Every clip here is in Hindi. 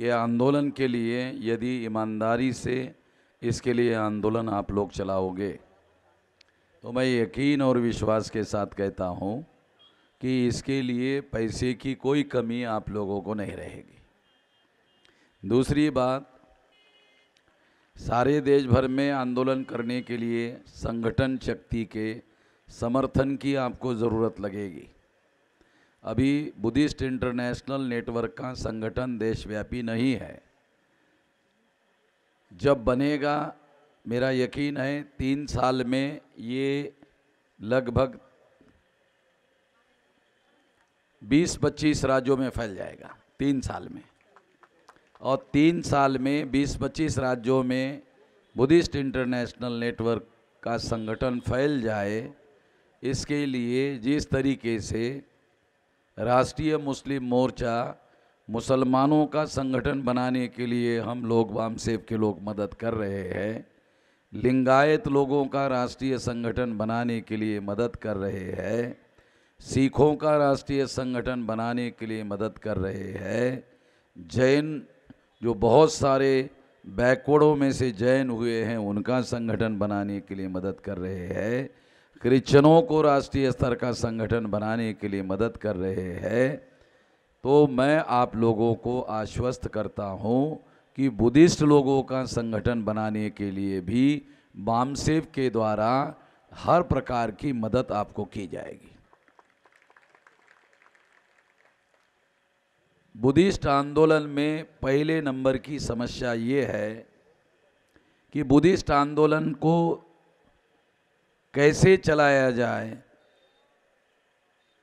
ये आंदोलन के लिए यदि ईमानदारी से इसके लिए आंदोलन आप लोग चलाओगे तो मैं यकीन और विश्वास के साथ कहता हूँ कि इसके लिए पैसे की कोई कमी आप लोगों को नहीं रहेगी दूसरी बात सारे देश भर में आंदोलन करने के लिए संगठन शक्ति के समर्थन की आपको ज़रूरत लगेगी अभी बुद्धिस्ट इंटरनेशनल नेटवर्क का संगठन देशव्यापी नहीं है जब बनेगा मेरा यकीन है तीन साल में ये लगभग 20-25 राज्यों में फैल जाएगा तीन साल में और तीन साल में 20-25 राज्यों में बुद्धिस्ट इंटरनेशनल नेटवर्क का संगठन फैल जाए इसके लिए जिस तरीके से राष्ट्रीय मुस्लिम मोर्चा मुसलमानों का संगठन बनाने के लिए हम लोग वामसेव के लोग मदद कर रहे हैं लिंगायत लोगों का राष्ट्रीय संगठन बनाने के लिए मदद कर रहे हैं सिखों का राष्ट्रीय संगठन बनाने के लिए मदद कर रहे हैं जैन जो बहुत सारे बैकवर्डों में से जैन हुए हैं उनका संगठन बनाने के लिए मदद कर रहे हैं क्रिश्चनों को राष्ट्रीय स्तर का संगठन बनाने के लिए मदद कर रहे हैं तो मैं आप लोगों को आश्वस्त करता हूँ कि बुद्धिस्ट लोगों का संगठन बनाने के लिए भी बामसेव के द्वारा हर प्रकार की मदद आपको की जाएगी बुद्धिस्ट आंदोलन में पहले नंबर की समस्या ये है कि बुद्धिस्ट आंदोलन को कैसे चलाया जाए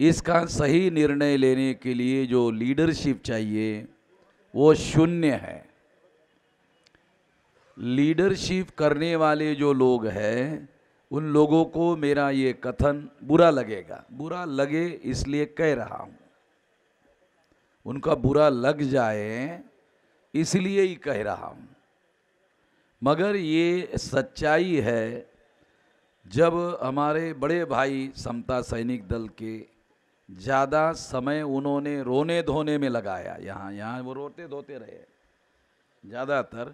इसका सही निर्णय लेने के लिए जो लीडरशिप चाहिए वो शून्य है लीडरशिप करने वाले जो लोग हैं उन लोगों को मेरा ये कथन बुरा लगेगा बुरा लगे इसलिए कह रहा हूँ उनका बुरा लग जाए इसलिए ही कह रहा हूँ मगर ये सच्चाई है जब हमारे बड़े भाई समता सैनिक दल के ज़्यादा समय उन्होंने रोने धोने में लगाया यहाँ यहाँ वो रोते धोते रहे ज़्यादातर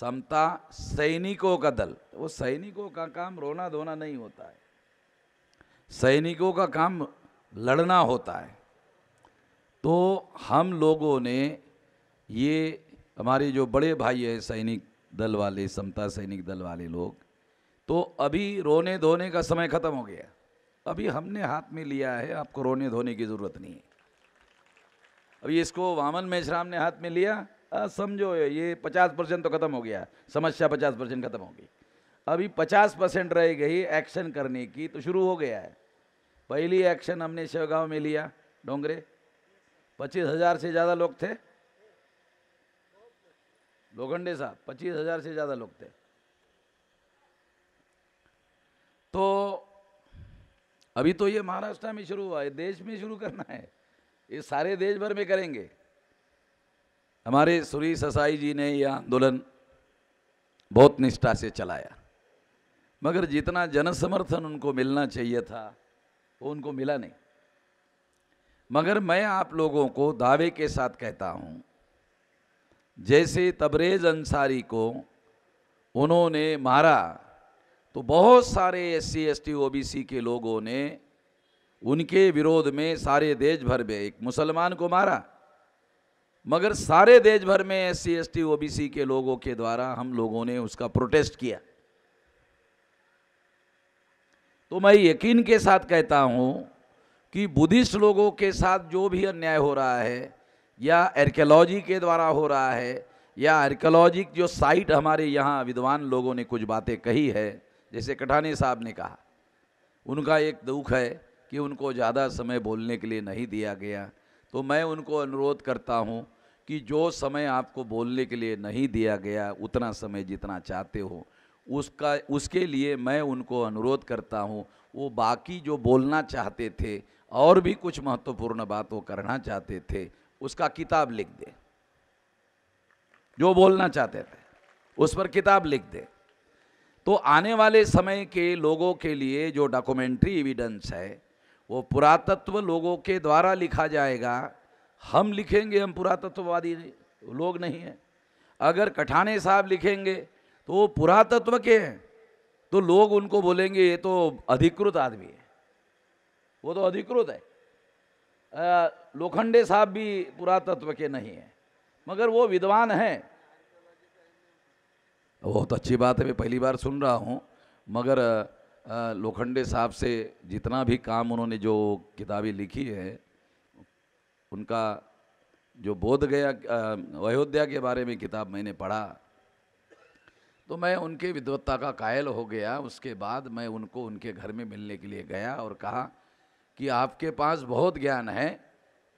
समता सैनिकों का दल वो सैनिकों का काम रोना धोना नहीं होता है सैनिकों का काम लड़ना होता है तो हम लोगों ने ये हमारे जो बड़े भाई हैं सैनिक दल वाले समता सैनिक दल वाले लोग तो अभी रोने धोने का समय ख़त्म हो गया अभी हमने हाथ में लिया है आपको रोने धोने की ज़रूरत नहीं है अभी इसको वामन मेशराम ने हाथ में लिया आ, समझो ये पचास परसेंट तो ख़त्म हो गया समस्या पचास परसेंट ख़त्म हो गई अभी पचास परसेंट रह गई एक्शन करने की तो शुरू हो गया है पहली एक्शन हमने शिवगांव में लिया डोंगरे पच्चीस हज़ार से ज़्यादा लोग थे लोखंडे साहब पच्चीस हज़ार से ज़्यादा लोग थे तो अभी तो ये महाराष्ट्र में शुरू हुआ है देश में शुरू करना है ये सारे देश भर में करेंगे हमारे सुरी ससाई जी ने यह आंदोलन बहुत निष्ठा से चलाया मगर जितना जनसमर्थन उनको मिलना चाहिए था वो उनको मिला नहीं मगर मैं आप लोगों को दावे के साथ कहता हूँ जैसे तबरेज़ अंसारी को उन्होंने मारा तो बहुत सारे S C S T O B C के लोगों ने उनके विरोध में सारे देश भर में एक मुसलमान को मारा मगर सारे देश भर में S C S T O B C के लोगों के द्वारा हम लोगों ने उसका प्रोटेस्ट किया तो मैं यकीन के साथ कहता हूँ कि बुद्धिस्ट लोगों के साथ जो भी अन्याय हो रहा है या आर्कियोलॉजी के द्वारा हो रहा है या आर्कियोलॉजिक जो साइट हमारे यहाँ विद्वान लोगों ने कुछ बातें कही है जैसे कठानी साहब ने कहा उनका एक दुख है कि उनको ज़्यादा समय बोलने के लिए नहीं दिया गया तो मैं उनको अनुरोध करता हूँ कि जो समय आपको बोलने के लिए नहीं दिया गया उतना समय जितना चाहते हो उसका उसके लिए मैं उनको अनुरोध करता हूँ वो बाकी जो बोलना चाहते थे और भी कुछ महत्वपूर्ण बात वो करना चाहते थे उसका किताब लिख दे जो बोलना चाहते थे उस पर किताब लिख दे तो आने वाले समय के लोगों के लिए जो डॉक्यूमेंट्री एविडेंस है वो पुरातत्व लोगों के द्वारा लिखा जाएगा हम लिखेंगे हम पुरातत्ववादी लोग नहीं हैं अगर कठाने साहब लिखेंगे तो वो पुरातत्व के हैं तो लोग उनको बोलेंगे ये तो अधिकृत आदमी है वो तो अधिकृत है लोखंडे साहब भी पुरातत्व के नहीं हैं मगर वो विद्वान हैं बहुत अच्छी बात है मैं पहली बार सुन रहा हूँ मगर लोखंडे साहब से जितना भी काम उन्होंने जो किताबें लिखी है उनका जो बोध गया अयोध्या के बारे में किताब मैंने पढ़ा तो मैं उनके विद्वत्ता का कायल हो गया उसके बाद मैं उनको उनके घर में मिलने के लिए गया और कहा कि आपके पास बहुत ज्ञान है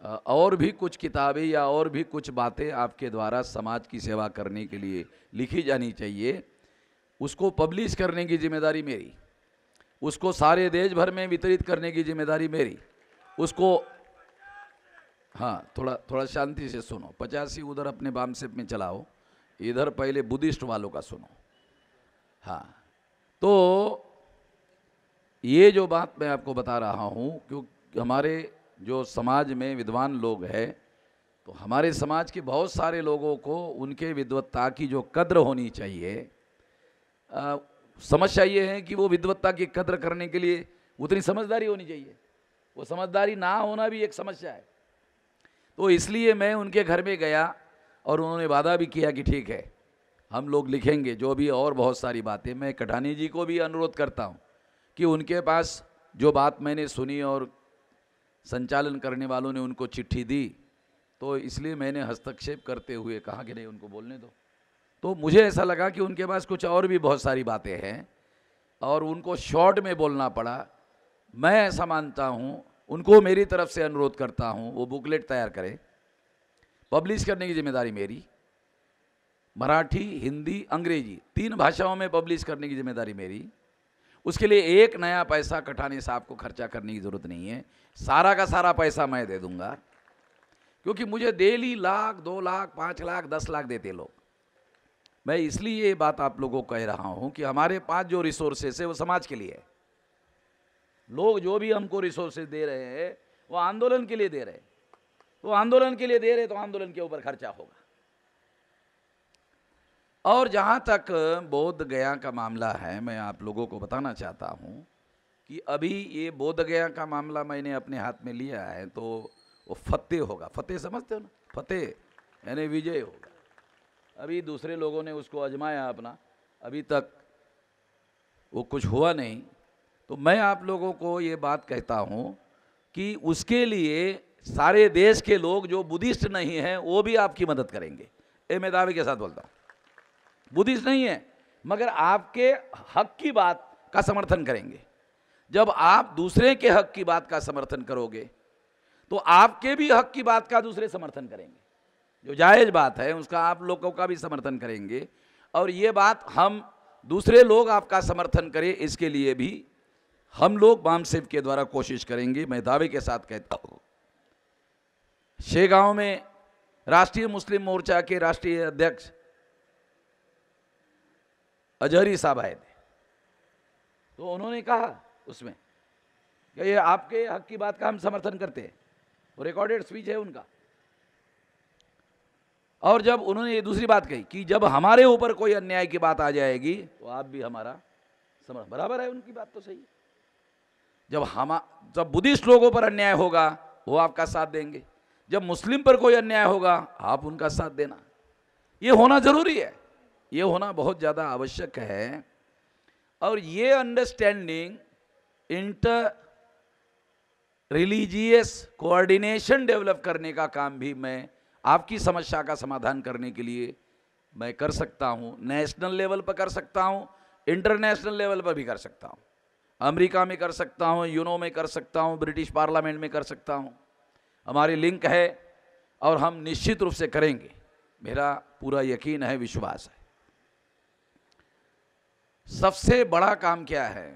और भी कुछ किताबें या और भी कुछ बातें आपके द्वारा समाज की सेवा करने के लिए लिखी जानी चाहिए उसको पब्लिश करने की जिम्मेदारी मेरी उसको सारे देश भर में वितरित करने की जिम्मेदारी मेरी उसको हाँ थोड़ा थोड़ा शांति से सुनो पचासी उधर अपने बामसेप में चलाओ इधर पहले बुद्धिस्ट वालों का सुनो हाँ तो ये जो बात मैं आपको बता रहा हूँ क्योंकि हमारे जो समाज में विद्वान लोग हैं तो हमारे समाज के बहुत सारे लोगों को उनके विद्वत्ता की जो कद्र होनी चाहिए आ, समस्या ये है कि वो विद्वत्ता की कद्र करने के लिए उतनी समझदारी होनी चाहिए वो समझदारी ना होना भी एक समस्या है तो इसलिए मैं उनके घर में गया और उन्होंने वादा भी किया कि ठीक है हम लोग लिखेंगे जो भी और बहुत सारी बातें मैं कटानी जी को भी अनुरोध करता हूँ कि उनके पास जो बात मैंने सुनी और संचालन करने वालों ने उनको चिट्ठी दी तो इसलिए मैंने हस्तक्षेप करते हुए कहा कि नहीं उनको बोलने दो तो मुझे ऐसा लगा कि उनके पास कुछ और भी बहुत सारी बातें हैं और उनको शॉर्ट में बोलना पड़ा मैं ऐसा मानता हूँ उनको मेरी तरफ से अनुरोध करता हूँ वो बुकलेट तैयार करें पब्लिश करने की जिम्मेदारी मेरी मराठी हिंदी अंग्रेजी तीन भाषाओं में पब्लिश करने की जिम्मेदारी मेरी उसके लिए एक नया पैसा कठानी साहब को खर्चा करने की ज़रूरत नहीं है सारा का सारा पैसा मैं दे दूंगा क्योंकि मुझे डेली लाख दो लाख पाँच लाख दस लाख देते लोग मैं इसलिए ये बात आप लोगों को कह रहा हूँ कि हमारे पास जो रिसोर्सेस है वो समाज के लिए है लोग जो भी हमको रिसोर्सेज दे रहे हैं वो आंदोलन के लिए दे रहे हैं तो आंदोलन के लिए दे रहे तो आंदोलन के ऊपर खर्चा होगा और जहाँ तक बोध गया का मामला है मैं आप लोगों को बताना चाहता हूँ कि अभी ये बोध गया का मामला मैंने अपने हाथ में लिया है तो वो फतेह होगा फतेह समझते हो ना फतेह यानी विजय होगा अभी दूसरे लोगों ने उसको आजमाया अपना अभी तक वो कुछ हुआ नहीं तो मैं आप लोगों को ये बात कहता हूँ कि उसके लिए सारे देश के लोग जो बुद्धिस्ट नहीं हैं वो भी आपकी मदद करेंगे ये मैं दावे के साथ बोलता हूँ बुद्धिस्ट नहीं है मगर आपके हक की बात का समर्थन करेंगे जब आप दूसरे के हक की बात का समर्थन करोगे तो आपके भी हक की बात का दूसरे समर्थन करेंगे जो जायज़ बात है उसका आप लोगों का भी समर्थन करेंगे और ये बात हम दूसरे लोग आपका समर्थन करें इसके लिए भी हम लोग बाम सेव के द्वारा कोशिश करेंगे मैं दावे के साथ कहता हूँ शेगांव में राष्ट्रीय मुस्लिम मोर्चा के राष्ट्रीय अध्यक्ष अजहरी साहब आए थे तो उन्होंने कहा उसमें कि ये आपके हक की बात का हम समर्थन करते हैं वो रिकॉर्डेड स्पीच है उनका और जब उन्होंने ये दूसरी बात कही कि जब हमारे ऊपर कोई अन्याय की बात आ जाएगी तो आप भी हमारा समर्थन बराबर है उनकी बात तो सही जब हम जब बुद्धिस्ट लोगों पर अन्याय होगा वो आपका साथ देंगे जब मुस्लिम पर कोई अन्याय होगा आप उनका साथ देना ये होना जरूरी है ये होना बहुत ज़्यादा आवश्यक है और ये understanding inter religious coordination develop करने का काम भी मैं आपकी समस्या का समाधान करने के लिए मैं कर सकता हूँ नेशनल लेवल पर कर सकता हूँ इंटरनेशनल लेवल पर भी कर सकता हूँ अमेरिका में कर सकता हूँ यूनो में कर सकता हूँ ब्रिटिश पार्लियामेंट में कर सकता हूँ हमारी लिंक है और हम निश्चित रूप से करेंगे मेरा पूरा यकीन है विश्वास है सबसे बड़ा काम क्या है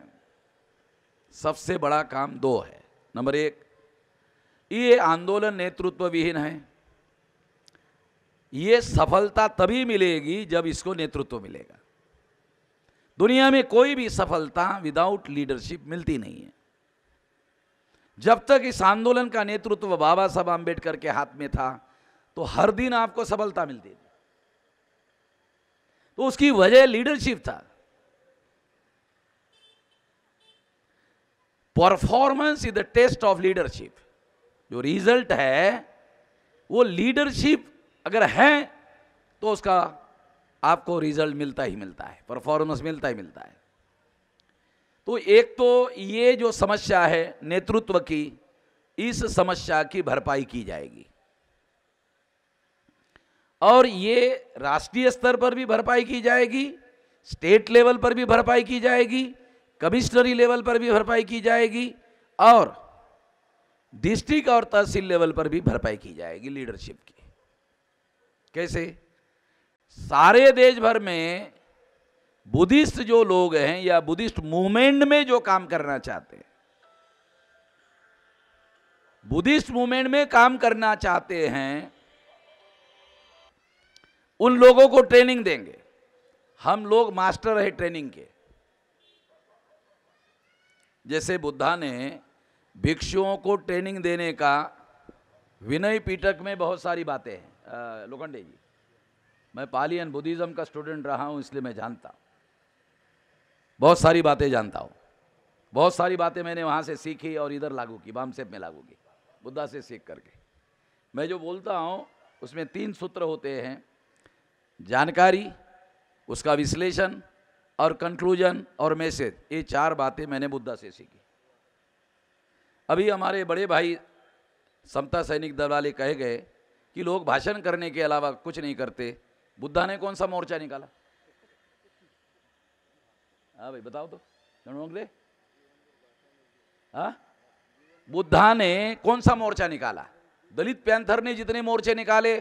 सबसे बड़ा काम दो है नंबर एक ये आंदोलन नेतृत्व विहीन है ये सफलता तभी मिलेगी जब इसको नेतृत्व मिलेगा दुनिया में कोई भी सफलता विदाउट लीडरशिप मिलती नहीं है जब तक इस आंदोलन का नेतृत्व बाबा साहब आंबेडकर के हाथ में था तो हर दिन आपको सफलता मिलती थी तो उसकी वजह लीडरशिप था performance is the test of leadership जो रिजल्ट है वो लीडरशिप अगर है तो उसका आपको रिजल्ट मिलता ही मिलता है परफॉर्मेंस मिलता ही मिलता है तो एक तो ये जो समस्या है नेतृत्व की इस समस्या की भरपाई की जाएगी और ये राष्ट्रीय स्तर पर भी भरपाई की जाएगी स्टेट लेवल पर भी भरपाई की जाएगी कमिश्नरी लेवल पर भी भरपाई की जाएगी और डिस्ट्रिक्ट और तहसील लेवल पर भी भरपाई की जाएगी लीडरशिप की कैसे सारे देश भर में बुद्धिस्ट जो लोग हैं या बुद्धिस्ट मूवमेंट में जो काम करना चाहते हैं बुद्धिस्ट मूवमेंट में काम करना चाहते हैं उन लोगों को ट्रेनिंग देंगे हम लोग मास्टर है ट्रेनिंग के जैसे बुद्धा ने भिक्षुओं को ट्रेनिंग देने का विनय पीटक में बहुत सारी बातें हैं लोखंडे जी मैं पालियन बुद्धिज़्म का स्टूडेंट रहा हूँ इसलिए मैं जानता हूँ बहुत सारी बातें जानता हूँ बहुत सारी बातें मैंने वहाँ से सीखी और इधर लागू की बामसेप में लागू की बुद्धा से सीख करके मैं जो बोलता हूँ उसमें तीन सूत्र होते हैं जानकारी उसका विश्लेषण और कंक्लूजन और मैसेज ये चार बातें मैंने बुद्धा से सीखी अभी हमारे बड़े भाई समता सैनिक दल वाले कहे गए कि लोग भाषण करने के अलावा कुछ नहीं करते बुद्धा ने कौन सा मोर्चा निकाला हाँ भाई बताओ तो दे हा? बुद्धा ने कौन सा मोर्चा निकाला दलित पैंथर ने जितने मोर्चे निकाले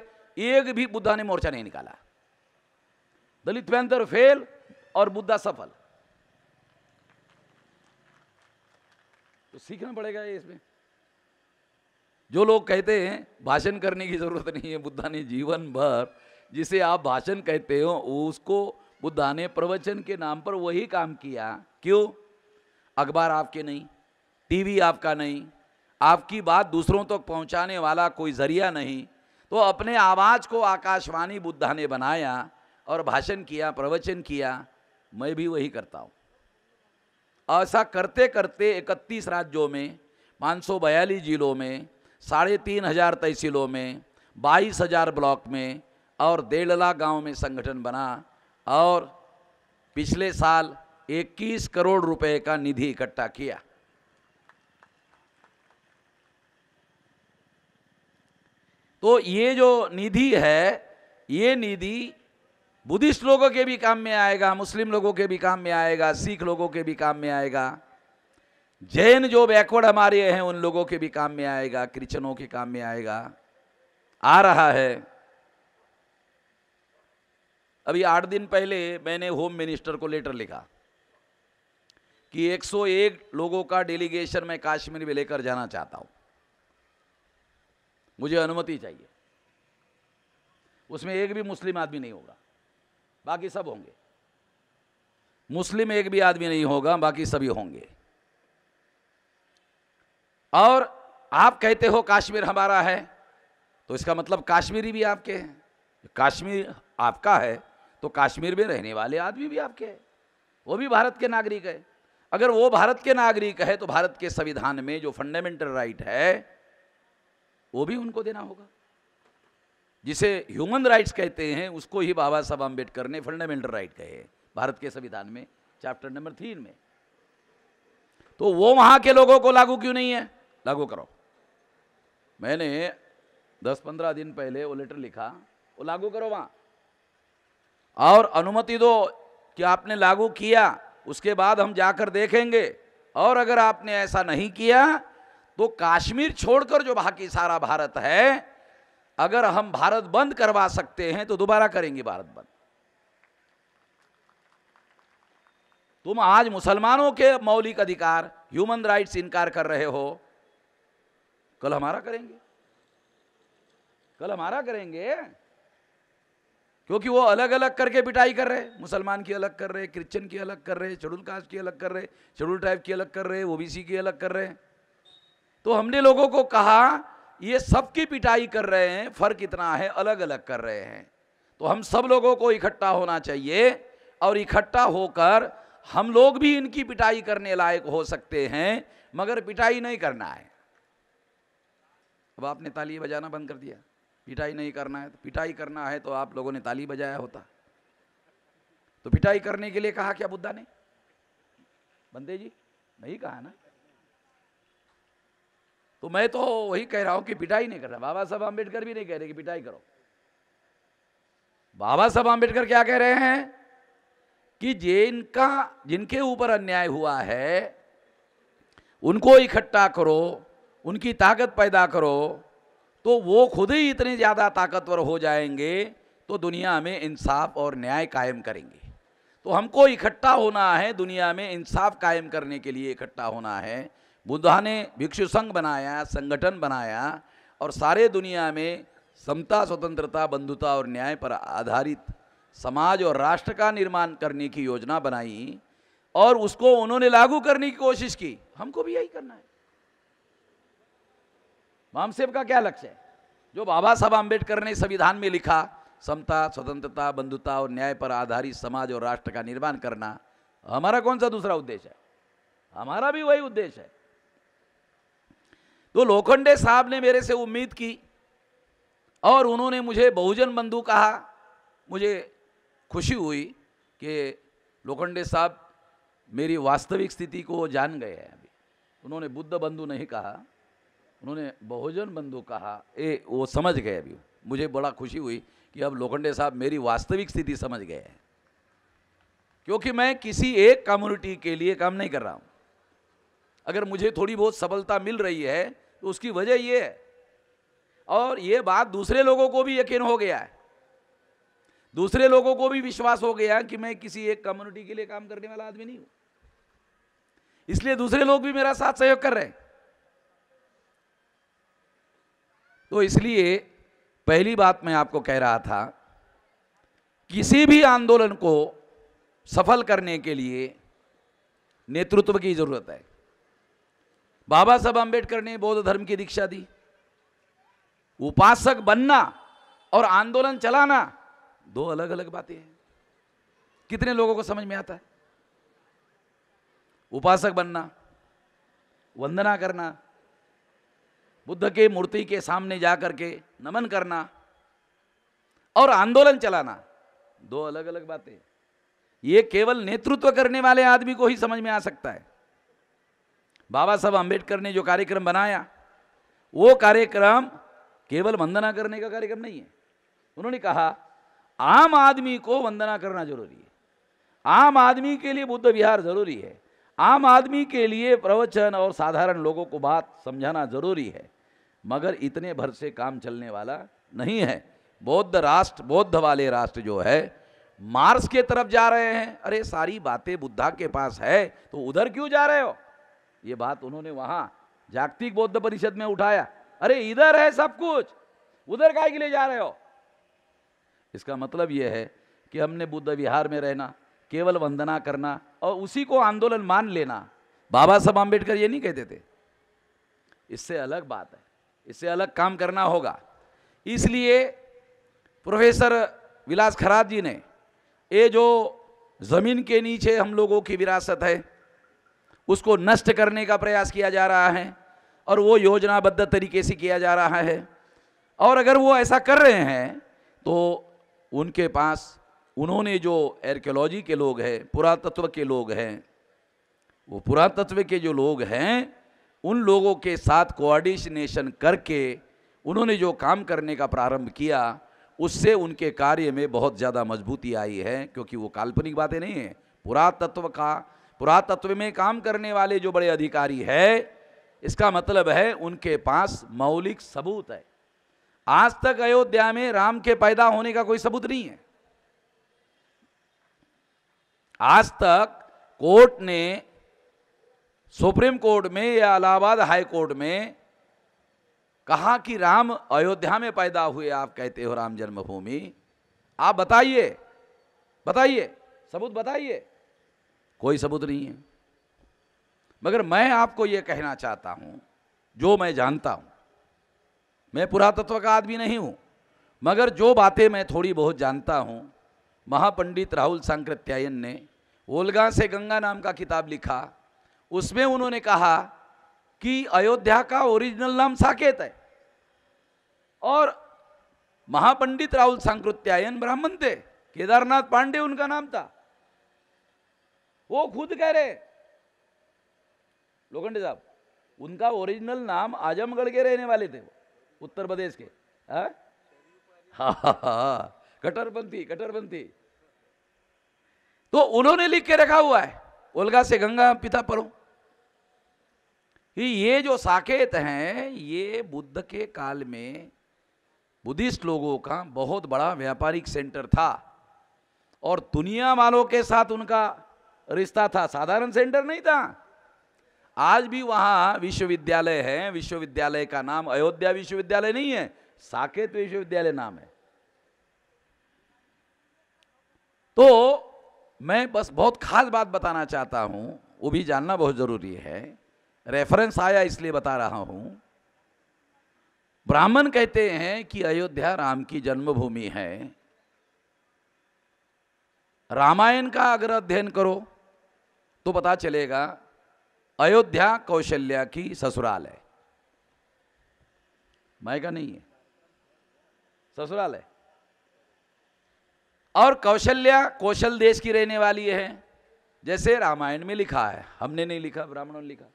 एक भी बुद्धा ने मोर्चा नहीं निकाला दलित पैंथर फेल और मुद्दा सफल तो सीखना पड़ेगा ये इसमें जो लोग कहते हैं भाषण करने की जरूरत नहीं है बुद्धा ने जीवन भर जिसे आप भाषण कहते हो उसको बुद्धा ने प्रवचन के नाम पर वही काम किया क्यों अखबार आपके नहीं टीवी आपका नहीं आपकी बात दूसरों तक तो पहुंचाने वाला कोई जरिया नहीं तो अपने आवाज़ को आकाशवाणी बुद्धा ने बनाया और भाषण किया प्रवचन किया मैं भी वही करता हूँ ऐसा करते करते इकतीस राज्यों में पाँच जिलों में साढ़े तीन हज़ार तहसीलों में बाईस हज़ार ब्लॉक में और डेढ़ लाख गाँव में संगठन बना और पिछले साल 21 करोड़ रुपए का निधि इकट्ठा किया तो ये जो निधि है ये निधि बुद्धिस्ट लोगों के भी काम में आएगा मुस्लिम लोगों के भी काम में आएगा सिख लोगों के भी काम में आएगा जैन जो बैकवर्ड हमारे हैं उन लोगों के भी काम में आएगा क्रिश्चनों के काम में आएगा आ रहा है अभी आठ दिन पहले मैंने होम मिनिस्टर को लेटर लिखा कि 101 लोगों का डेलीगेशन मैं कश्मीर में लेकर जाना चाहता हूं मुझे अनुमति चाहिए उसमें एक भी मुस्लिम आदमी नहीं होगा बाकी सब होंगे मुस्लिम एक भी आदमी नहीं होगा बाकी सभी होंगे और आप कहते हो कश्मीर हमारा है तो इसका मतलब कश्मीरी भी आपके हैं कश्मीर आपका है तो कश्मीर में रहने वाले आदमी भी आपके हैं वो भी भारत के नागरिक है अगर वो भारत के नागरिक है तो भारत के संविधान में जो फंडामेंटल राइट है वो भी उनको देना होगा जिसे ह्यूमन राइट्स कहते हैं उसको ही बाबा साहब अम्बेडकर ने फंडामेंटल राइट कहे भारत के संविधान में चैप्टर नंबर तीन में तो वो वहां के लोगों को लागू क्यों नहीं है लागू करो मैंने दस पंद्रह दिन पहले वो लेटर लिखा वो लागू करो वहां और अनुमति दो कि आपने लागू किया उसके बाद हम जाकर देखेंगे और अगर आपने ऐसा नहीं किया तो कश्मीर छोड़कर जो बाकी सारा भारत है अगर हम भारत बंद करवा सकते हैं तो दोबारा करेंगे भारत बंद तुम आज मुसलमानों के मौलिक अधिकार ह्यूमन राइट्स इनकार कर रहे हो कल हमारा करेंगे कल हमारा करेंगे क्योंकि वो अलग अलग करके पिटाई कर रहे मुसलमान की अलग कर रहे क्रिश्चियन की अलग कर रहे शेड्यूल कास्ट की अलग कर रहे शेड्यूल ट्राइब की अलग कर रहे हैं ओबीसी की अलग कर रहे हैं तो हमने लोगों को कहा ये सबकी पिटाई कर रहे हैं फर्क इतना है अलग अलग कर रहे हैं तो हम सब लोगों को इकट्ठा होना चाहिए और इकट्ठा होकर हम लोग भी इनकी पिटाई करने लायक हो सकते हैं मगर पिटाई नहीं करना है अब आपने ताली बजाना बंद कर दिया पिटाई नहीं करना है तो पिटाई करना है तो आप लोगों ने ताली बजाया होता तो पिटाई करने के लिए कहा क्या बुद्धा ने बंदे जी नहीं कहा ना तो मैं तो वही कह रहा हूं कि पिटाई नहीं कर रहा बाबा साहब आम्बेडकर भी नहीं कह रहे कि पिटाई करो बाबा साहब आम्बेडकर क्या कह रहे हैं कि जिनका जिनके ऊपर अन्याय हुआ है उनको इकट्ठा करो उनकी ताकत पैदा करो तो वो खुद ही इतने ज़्यादा ताकतवर हो जाएंगे तो दुनिया में इंसाफ और न्याय कायम करेंगे तो हमको इकट्ठा होना है दुनिया में इंसाफ कायम करने के लिए इकट्ठा होना है बुद्धा ने भिक्षु संघ बनाया संगठन बनाया और सारे दुनिया में समता स्वतंत्रता बंधुता और न्याय पर आधारित समाज और राष्ट्र का निर्माण करने की योजना बनाई और उसको उन्होंने लागू करने की कोशिश की हमको भी यही करना है मामसेब का क्या लक्ष्य है जो बाबा साहब आम्बेडकर ने संविधान में लिखा समता स्वतंत्रता बंधुता और न्याय पर आधारित समाज और राष्ट्र का निर्माण करना हमारा कौन सा दूसरा उद्देश्य है हमारा भी वही उद्देश्य है तो लोखंडे साहब ने मेरे से उम्मीद की और उन्होंने मुझे बहुजन बंधु कहा मुझे खुशी हुई कि लोखंडे साहब मेरी वास्तविक स्थिति को जान गए हैं अभी उन्होंने बुद्ध बंधु नहीं कहा उन्होंने बहुजन बंधु कहा ए वो समझ गए अभी मुझे बड़ा खुशी हुई कि अब लोखंडे साहब मेरी वास्तविक स्थिति समझ गए हैं क्योंकि मैं किसी एक कम्युनिटी के लिए काम नहीं कर रहा हूँ अगर मुझे थोड़ी बहुत सफलता मिल रही है तो उसकी वजह ये है और ये बात दूसरे लोगों को भी यकीन हो गया है दूसरे लोगों को भी विश्वास हो गया कि मैं किसी एक कम्युनिटी के लिए काम करने वाला आदमी नहीं हूं इसलिए दूसरे लोग भी मेरा साथ सहयोग कर रहे हैं तो इसलिए पहली बात मैं आपको कह रहा था किसी भी आंदोलन को सफल करने के लिए नेतृत्व की जरूरत है बाबा साहब अंबेडकर ने बौद्ध धर्म की दीक्षा दी उपासक बनना और आंदोलन चलाना दो अलग अलग बातें हैं कितने लोगों को समझ में आता है उपासक बनना वंदना करना बुद्ध के मूर्ति के सामने जाकर के नमन करना और आंदोलन चलाना दो अलग अलग बातें ये केवल नेतृत्व करने वाले आदमी को ही समझ में आ सकता है बाबा साहब अम्बेडकर ने जो कार्यक्रम बनाया वो कार्यक्रम केवल वंदना करने का कार्यक्रम नहीं है उन्होंने कहा आम आदमी को वंदना करना जरूरी है आम आदमी के लिए बुद्ध विहार जरूरी है आम आदमी के लिए प्रवचन और साधारण लोगों को बात समझाना जरूरी है मगर इतने भर से काम चलने वाला नहीं है बौद्ध राष्ट्र बौद्ध वाले राष्ट्र जो है मार्स के तरफ जा रहे हैं अरे सारी बातें बुद्धा के पास है तो उधर क्यों जा रहे हो ये बात उन्होंने वहां जागतिक बौद्ध परिषद में उठाया अरे इधर है सब कुछ उधर काय के लिए जा रहे हो इसका मतलब यह है कि हमने बुद्ध विहार में रहना केवल वंदना करना और उसी को आंदोलन मान लेना बाबा साहब आंबेडकर ये नहीं कहते थे इससे अलग बात है इससे अलग काम करना होगा इसलिए प्रोफेसर विलास खराद जी ने ये जो ज़मीन के नीचे हम लोगों की विरासत है उसको नष्ट करने का प्रयास किया जा रहा है और वो योजनाबद्ध तरीके से किया जा रहा है और अगर वो ऐसा कर रहे हैं तो उनके पास उन्होंने जो एर्कोलॉजी के लोग हैं पुरातत्व के लोग हैं वो पुरातत्व के जो लोग हैं उन लोगों के साथ कोऑर्डिनेशन करके उन्होंने जो काम करने का प्रारंभ किया उससे उनके कार्य में बहुत ज़्यादा मजबूती आई है क्योंकि वो काल्पनिक बातें नहीं है पुरातत्व का पुरातत्व में काम करने वाले जो बड़े अधिकारी है इसका मतलब है उनके पास मौलिक सबूत है आज तक अयोध्या में राम के पैदा होने का कोई सबूत नहीं है आज तक कोर्ट ने सुप्रीम कोर्ट में या इलाहाबाद हाई कोर्ट में कहा कि राम अयोध्या में पैदा हुए आप कहते हो राम जन्मभूमि आप बताइए बताइए सबूत बताइए कोई सबूत नहीं है मगर मैं आपको यह कहना चाहता हूं जो मैं जानता हूं मैं पुरातत्व का आदमी नहीं हूं मगर जो बातें मैं थोड़ी बहुत जानता हूं महापंडित राहुल सांकृत्यायन ने ओलगा से गंगा नाम का किताब लिखा उसमें उन्होंने कहा कि अयोध्या का ओरिजिनल नाम साकेत है और महापंडित राहुल सांकृत्यायन ब्राह्मण थे केदारनाथ पांडे उनका नाम था वो खुद कह रहे लोखंडे साहब उनका ओरिजिनल नाम आजमगढ़ के रहने वाले थे उत्तर प्रदेश के हा हाँ, हाँ, हाँ, कट्टरपंथी कट्टरपंथी तो उन्होंने लिख के रखा हुआ है ओलगा से गंगा पिता परो ये जो साकेत हैं ये बुद्ध के काल में बुद्धिस्ट लोगों का बहुत बड़ा व्यापारिक सेंटर था और दुनिया वालों के साथ उनका रिश्ता था साधारण सेंटर नहीं था आज भी वहां विश्वविद्यालय है विश्वविद्यालय का नाम अयोध्या विश्वविद्यालय नहीं है साकेत विश्वविद्यालय नाम है तो मैं बस बहुत खास बात बताना चाहता हूं वो भी जानना बहुत ज़रूरी है रेफरेंस आया इसलिए बता रहा हूं ब्राह्मण कहते हैं कि अयोध्या राम की जन्मभूमि है रामायण का अगर अध्ययन करो तो पता चलेगा अयोध्या कौशल्या की ससुराल है मायका नहीं है ससुराल है और कौशल्या कौशल देश की रहने वाली है जैसे रामायण में लिखा है हमने नहीं लिखा ब्राह्मणों ने लिखा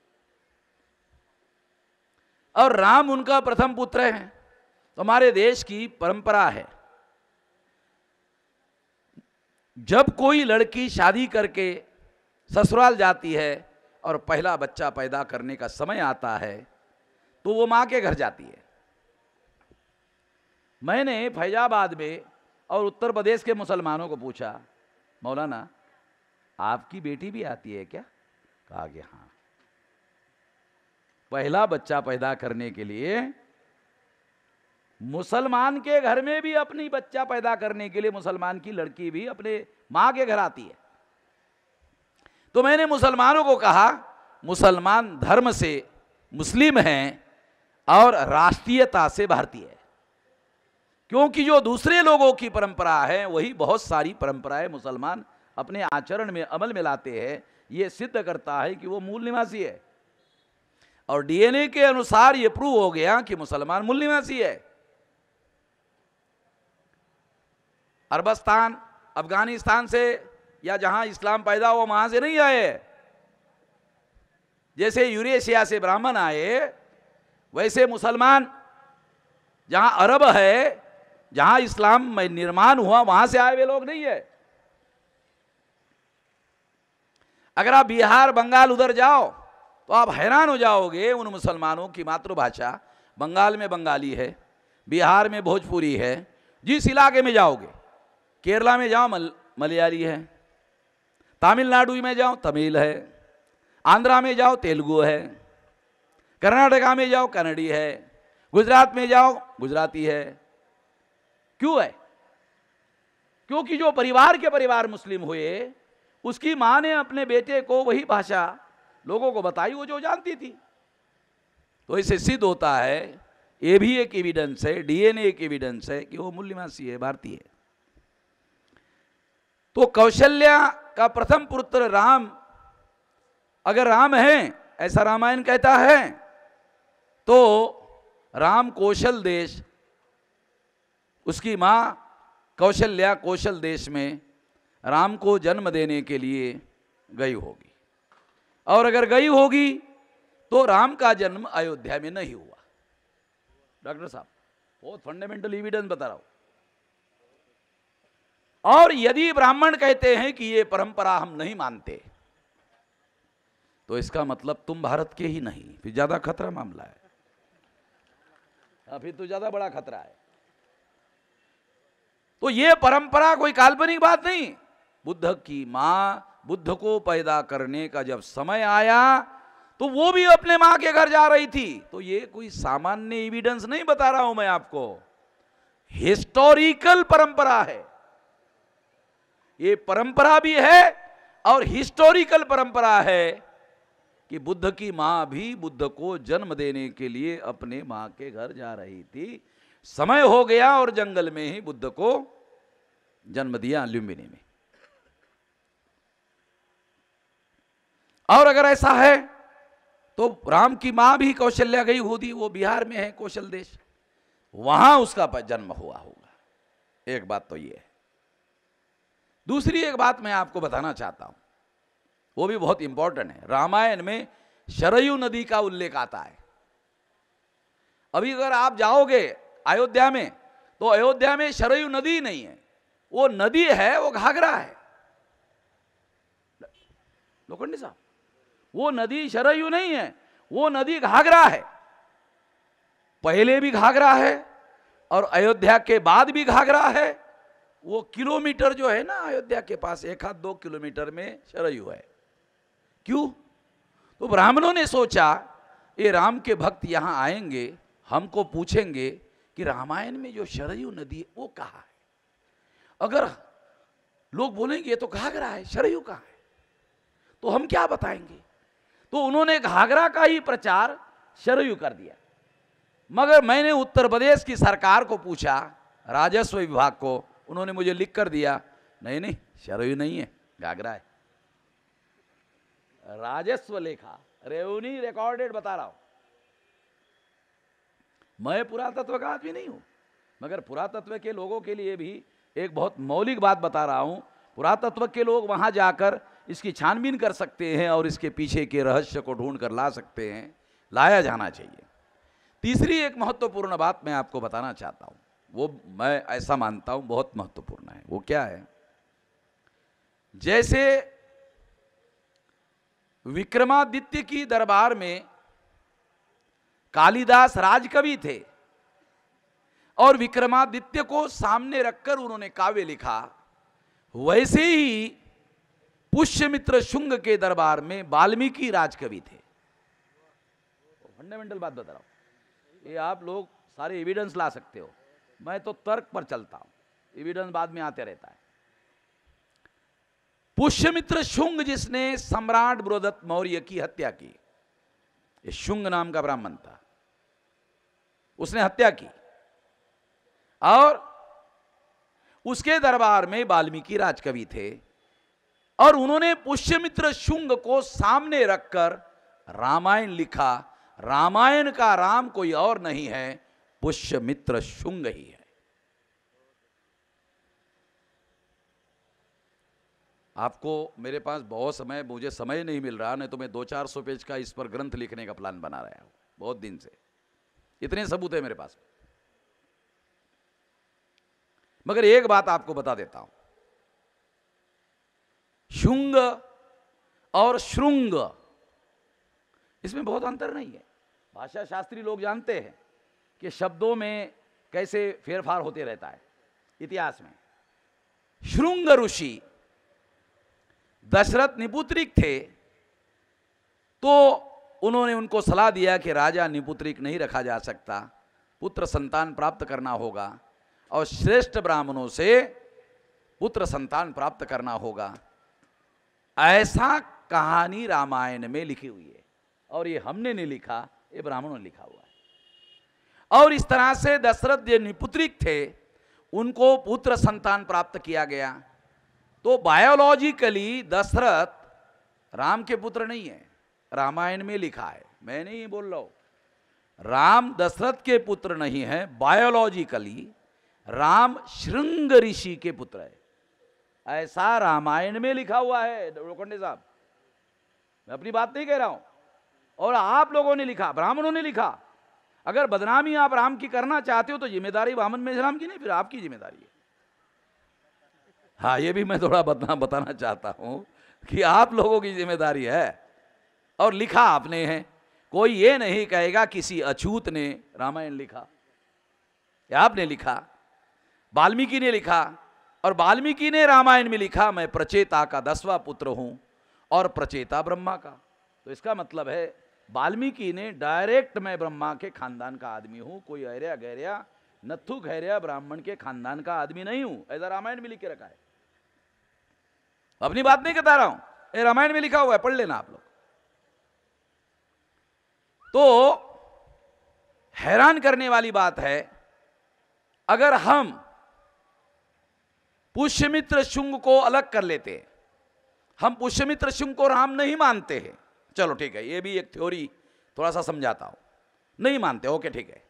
और राम उनका प्रथम पुत्र है तो हमारे देश की परंपरा है जब कोई लड़की शादी करके ससुराल जाती है और पहला बच्चा पैदा करने का समय आता है तो वो माँ के घर जाती है मैंने फैजाबाद में और उत्तर प्रदेश के मुसलमानों को पूछा मौलाना आपकी बेटी भी आती है क्या कहा गया हाँ पहला बच्चा पैदा करने के लिए मुसलमान के घर में भी अपनी बच्चा पैदा करने के लिए मुसलमान की लड़की भी अपने माँ के घर आती है तो मैंने मुसलमानों को कहा मुसलमान धर्म से मुस्लिम हैं और राष्ट्रीयता से भारतीय है क्योंकि जो दूसरे लोगों की परंपरा है वही बहुत सारी परंपराएं मुसलमान अपने आचरण में अमल में लाते हैं ये सिद्ध करता है कि वो मूल निवासी है और डीएनए के अनुसार ये प्रूव हो गया कि मुसलमान मूल निवासी है अरबस्तान अफगानिस्तान से या जहां इस्लाम पैदा हुआ वहां से नहीं आए जैसे यूरेशिया से ब्राह्मण आए वैसे मुसलमान जहां अरब है जहां इस्लाम में निर्माण हुआ वहां से आए हुए लोग नहीं है अगर आप बिहार बंगाल उधर जाओ तो आप हैरान हो जाओगे उन मुसलमानों की मातृभाषा बंगाल में बंगाली है बिहार में भोजपुरी है जिस इलाके में जाओगे केरला में जाओ मल, मलयाली है तमिलनाडु में जाओ तमिल है आंध्रा में जाओ तेलुगु है कर्नाटका में जाओ कन्नड़ी है गुजरात में जाओ गुजराती है क्यों है क्योंकि जो परिवार के परिवार मुस्लिम हुए उसकी माँ ने अपने बेटे को वही भाषा लोगों को बताई वो जो जानती थी तो इसे सिद्ध होता है ये भी एक एविडेंस है डीएनए एक एविडेंस है कि वो मूल्यवासी है भारतीय तो कौशल्या का प्रथम पुत्र राम अगर राम है ऐसा रामायण कहता है तो राम कौशल देश उसकी मां कौशल्या कौशल देश में राम को जन्म देने के लिए गई होगी और अगर गई होगी तो राम का जन्म अयोध्या में नहीं हुआ डॉक्टर साहब बहुत फंडामेंटल इविडेंस बता रहा हूं और यदि ब्राह्मण कहते हैं कि ये परंपरा हम नहीं मानते तो इसका मतलब तुम भारत के ही नहीं फिर ज्यादा खतरा मामला है हाँ, फिर तो ज्यादा बड़ा खतरा है तो ये परंपरा कोई काल्पनिक बात नहीं बुद्ध की मां बुद्ध को पैदा करने का जब समय आया तो वो भी अपने मां के घर जा रही थी तो ये कोई सामान्य एविडेंस नहीं बता रहा हूं मैं आपको हिस्टोरिकल परंपरा है ये परंपरा भी है और हिस्टोरिकल परंपरा है कि बुद्ध की माँ भी बुद्ध को जन्म देने के लिए अपने माँ के घर जा रही थी समय हो गया और जंगल में ही बुद्ध को जन्म दिया लुम्बिनी में और अगर ऐसा है तो राम की माँ भी कौशल्या गई होती वो बिहार में है कौशल देश वहां उसका जन्म हुआ होगा एक बात तो ये है दूसरी एक बात मैं आपको बताना चाहता हूं वो भी बहुत इंपॉर्टेंट है रामायण में शरयू नदी का उल्लेख आता है अभी अगर आप जाओगे अयोध्या में तो अयोध्या में शरयू नदी नहीं है वो नदी है वो घाघरा है लोखंडी साहब वो नदी शरयू नहीं है वो नदी घाघरा है पहले भी घाघरा है और अयोध्या के बाद भी घाघरा है वो किलोमीटर जो है ना अयोध्या के पास एक हाथ दो किलोमीटर में शरयू है क्यों तो ब्राह्मणों ने सोचा ये राम के भक्त यहां आएंगे हमको पूछेंगे कि रामायण में जो शरयू नदी है वो कहा है अगर लोग बोलेंगे तो घाघरा है शरयू कहा है तो हम क्या बताएंगे तो उन्होंने घाघरा का ही प्रचार शरयू कर दिया मगर मैंने उत्तर प्रदेश की सरकार को पूछा राजस्व विभाग को उन्होंने मुझे लिख कर दिया नहीं नहीं शरयू नहीं है घाघरा है राजस्व लेखा रेवनी रिकॉर्डेड बता रहा हूं मैं पुरातत्व का आदमी नहीं हूं मगर पुरातत्व के लोगों के लिए भी एक बहुत मौलिक बात बता रहा हूं पुरातत्व के लोग वहां जाकर इसकी छानबीन कर सकते हैं और इसके पीछे के रहस्य को ढूंढ कर ला सकते हैं लाया जाना चाहिए तीसरी एक महत्वपूर्ण बात मैं आपको बताना चाहता हूं वो मैं ऐसा मानता हूं बहुत महत्वपूर्ण है वो क्या है जैसे विक्रमादित्य की दरबार में कालिदास राजकवि थे और विक्रमादित्य को सामने रखकर उन्होंने काव्य लिखा वैसे ही पुष्यमित्र शुंग के दरबार में वाल्मीकि राजकवि थे फंडामेंटल बात बता रहा हूं ये आप लोग सारे एविडेंस ला सकते हो मैं तो तर्क पर चलता हूं एविडेंस बाद में आते रहता है पुष्यमित्र शुंग जिसने सम्राट ब्रोदत्त मौर्य की हत्या की ये शुंग नाम का ब्राह्मण था उसने हत्या की और उसके दरबार में वाल्मीकि राजकवि थे और उन्होंने पुष्यमित्र शुंग को सामने रखकर रामायण लिखा रामायण का राम कोई और नहीं है मित्र शुंग ही है आपको मेरे पास बहुत समय मुझे समय नहीं मिल रहा नहीं तो मैं दो चार सौ पेज का इस पर ग्रंथ लिखने का प्लान बना रहा हूं बहुत दिन से इतने सबूत है मेरे पास मगर एक बात आपको बता देता हूं शुंग और श्रृंग इसमें बहुत अंतर नहीं है भाषा शास्त्री लोग जानते हैं कि शब्दों में कैसे फेरफार होते रहता है इतिहास में श्रृंग ऋषि दशरथ निपुत्रिक थे तो उन्होंने उनको सलाह दिया कि राजा निपुत्रिक नहीं रखा जा सकता पुत्र संतान प्राप्त करना होगा और श्रेष्ठ ब्राह्मणों से पुत्र संतान प्राप्त करना होगा ऐसा कहानी रामायण में लिखी हुई है और ये हमने नहीं लिखा ये ब्राह्मणों ने लिखा हुआ है और इस तरह से दशरथ जो निपुत्रिक थे उनको पुत्र संतान प्राप्त किया गया तो बायोलॉजिकली दशरथ राम के पुत्र नहीं है रामायण में लिखा है मैं नहीं बोल रहा हूं राम दशरथ के पुत्र नहीं है बायोलॉजिकली राम श्रृंग ऋषि के पुत्र है ऐसा रामायण में लिखा हुआ है लोखंडे साहब मैं अपनी बात नहीं कह रहा हूं और आप लोगों ने लिखा ब्राह्मणों ने लिखा अगर बदनामी आप राम की करना चाहते हो तो जिम्मेदारी वामन मेश्राम की नहीं फिर आपकी जिम्मेदारी है हाँ ये भी मैं थोड़ा बदनाम बताना चाहता हूँ कि आप लोगों की जिम्मेदारी है और लिखा आपने है कोई ये नहीं कहेगा किसी अछूत ने रामायण लिखा या आपने लिखा वाल्मीकि ने लिखा और वाल्मीकि ने रामायण में लिखा मैं प्रचेता का दसवा पुत्र हूं और प्रचेता ब्रह्मा का तो इसका मतलब है वाल्मीकि ने डायरेक्ट मैं ब्रह्मा के खानदान का आदमी हूँ कोई अहरिया गहरिया नथु गहरिया ब्राह्मण के खानदान का आदमी नहीं हूं ऐसा रामायण में लिख के रखा है अपनी बात नहीं बता रहा हूं ये रामायण में लिखा हुआ है पढ़ लेना आप लोग तो हैरान करने वाली बात है अगर हम पुष्यमित्र शुंग को अलग कर लेते हम पुष्यमित्र शुंग को राम नहीं मानते हैं चलो ठीक है ये भी एक थ्योरी थोड़ा सा समझाता हूँ नहीं मानते ओके ठीक है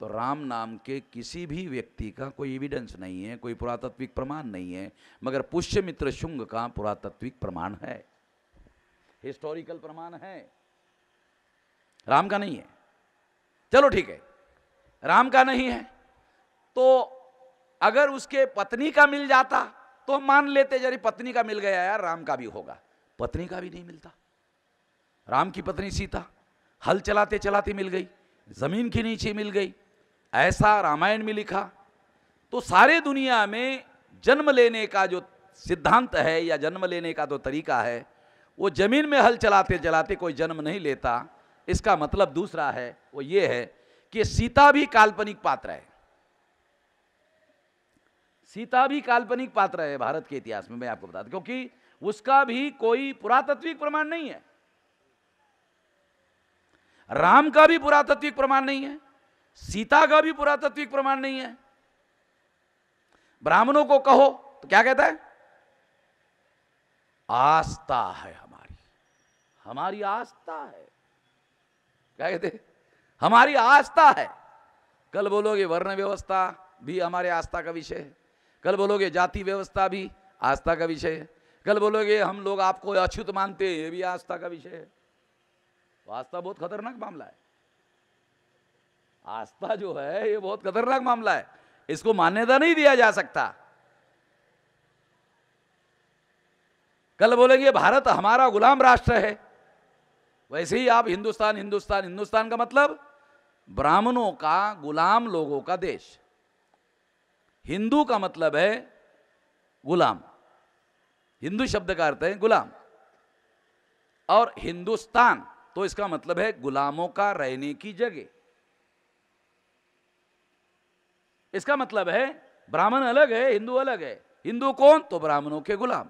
तो राम नाम के किसी भी व्यक्ति का कोई एविडेंस नहीं है कोई पुरातत्विक प्रमाण नहीं है मगर पुष्य मित्र शुंग का पुरातत्विक प्रमाण है हिस्टोरिकल प्रमाण है राम का नहीं है चलो ठीक है राम का नहीं है तो अगर उसके पत्नी का मिल जाता तो हम मान लेते जरी पत्नी का मिल गया यार राम का भी होगा पत्नी का भी नहीं मिलता राम की पत्नी सीता हल चलाते चलाते मिल गई जमीन के नीचे मिल गई ऐसा रामायण में लिखा तो सारे दुनिया में जन्म लेने का जो सिद्धांत है या जन्म लेने का जो तरीका है वो जमीन में हल चलाते चलाते कोई जन्म नहीं लेता इसका मतलब दूसरा है वो ये है कि सीता भी काल्पनिक पात्र है सीता भी काल्पनिक पात्र है भारत के इतिहास में मैं आपको बता दूं क्योंकि उसका भी कोई पुरातत्विक प्रमाण नहीं है राम का भी पुरातत्विक प्रमाण नहीं है सीता का भी पुरातत्विक प्रमाण नहीं है ब्राह्मणों को कहो तो क्या कहता है आस्था है हमारी हमारी आस्था है क्या कहते हमारी आस्था है कल बोलोगे वर्ण व्यवस्था भी हमारे आस्था का विषय है कल बोलोगे जाति व्यवस्था भी आस्था का विषय है कल बोलोगे हम लोग आपको अछूत मानते हैं ये भी आस्था का विषय है आस्था बहुत खतरनाक मामला है आस्था जो है ये बहुत खतरनाक मामला है इसको मान्यता नहीं दिया जा सकता कल बोलेंगे भारत हमारा गुलाम राष्ट्र है वैसे ही आप हिंदुस्तान हिंदुस्तान हिंदुस्तान का मतलब ब्राह्मणों का गुलाम लोगों का देश हिंदू का मतलब है गुलाम हिंदू शब्द का अर्थ है गुलाम और हिंदुस्तान तो इसका मतलब है गुलामों का रहने की जगह इसका मतलब है ब्राह्मण अलग है हिंदू अलग है हिंदू कौन तो ब्राह्मणों के गुलाम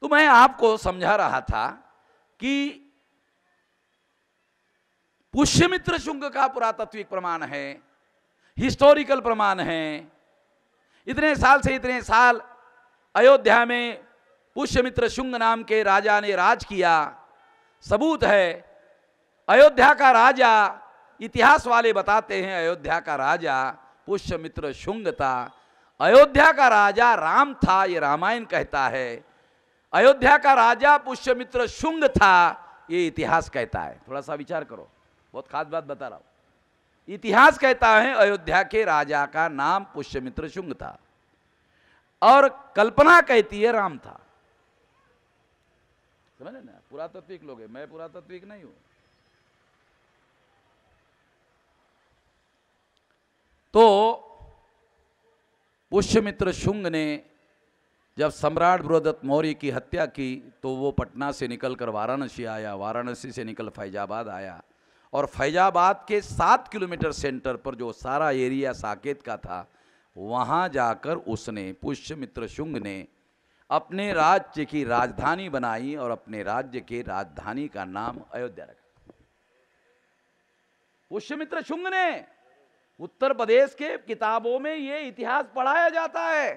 तो मैं आपको समझा रहा था कि पुष्यमित्र शुंग का पुरातत्विक प्रमाण है हिस्टोरिकल प्रमाण है इतने साल से इतने साल अयोध्या में पुष्यमित्र शुंग नाम के राजा ने राज किया सबूत है अयोध्या का राजा इतिहास वाले बताते हैं अयोध्या का राजा पुष्यमित्र शुंग था अयोध्या का राजा राम था ये रामायण कहता है अयोध्या का राजा पुष्यमित्र शुंग था ये इतिहास कहता है थोड़ा सा विचार करो बहुत खास बात बता रहा हूं इतिहास कहता है अयोध्या के राजा का नाम पुष्यमित्र शुंग था और कल्पना कहती है राम था समझे ना पुरातत्विक लोग है मैं पुरातत्विक नहीं हूं तो पुष्यमित्र शुंग ने जब सम्राट बृहदत्त मौर्य की हत्या की तो वो पटना से निकलकर वाराणसी आया वाराणसी से निकल फैजाबाद आया और फैजाबाद के सात किलोमीटर सेंटर पर जो सारा एरिया साकेत का था वहाँ जाकर उसने पुष्यमित्र शुंग ने अपने राज्य की राजधानी बनाई और अपने राज्य के राजधानी का नाम अयोध्या रखा पुष्यमित्र शुंग ने उत्तर प्रदेश के किताबों में यह इतिहास पढ़ाया जाता है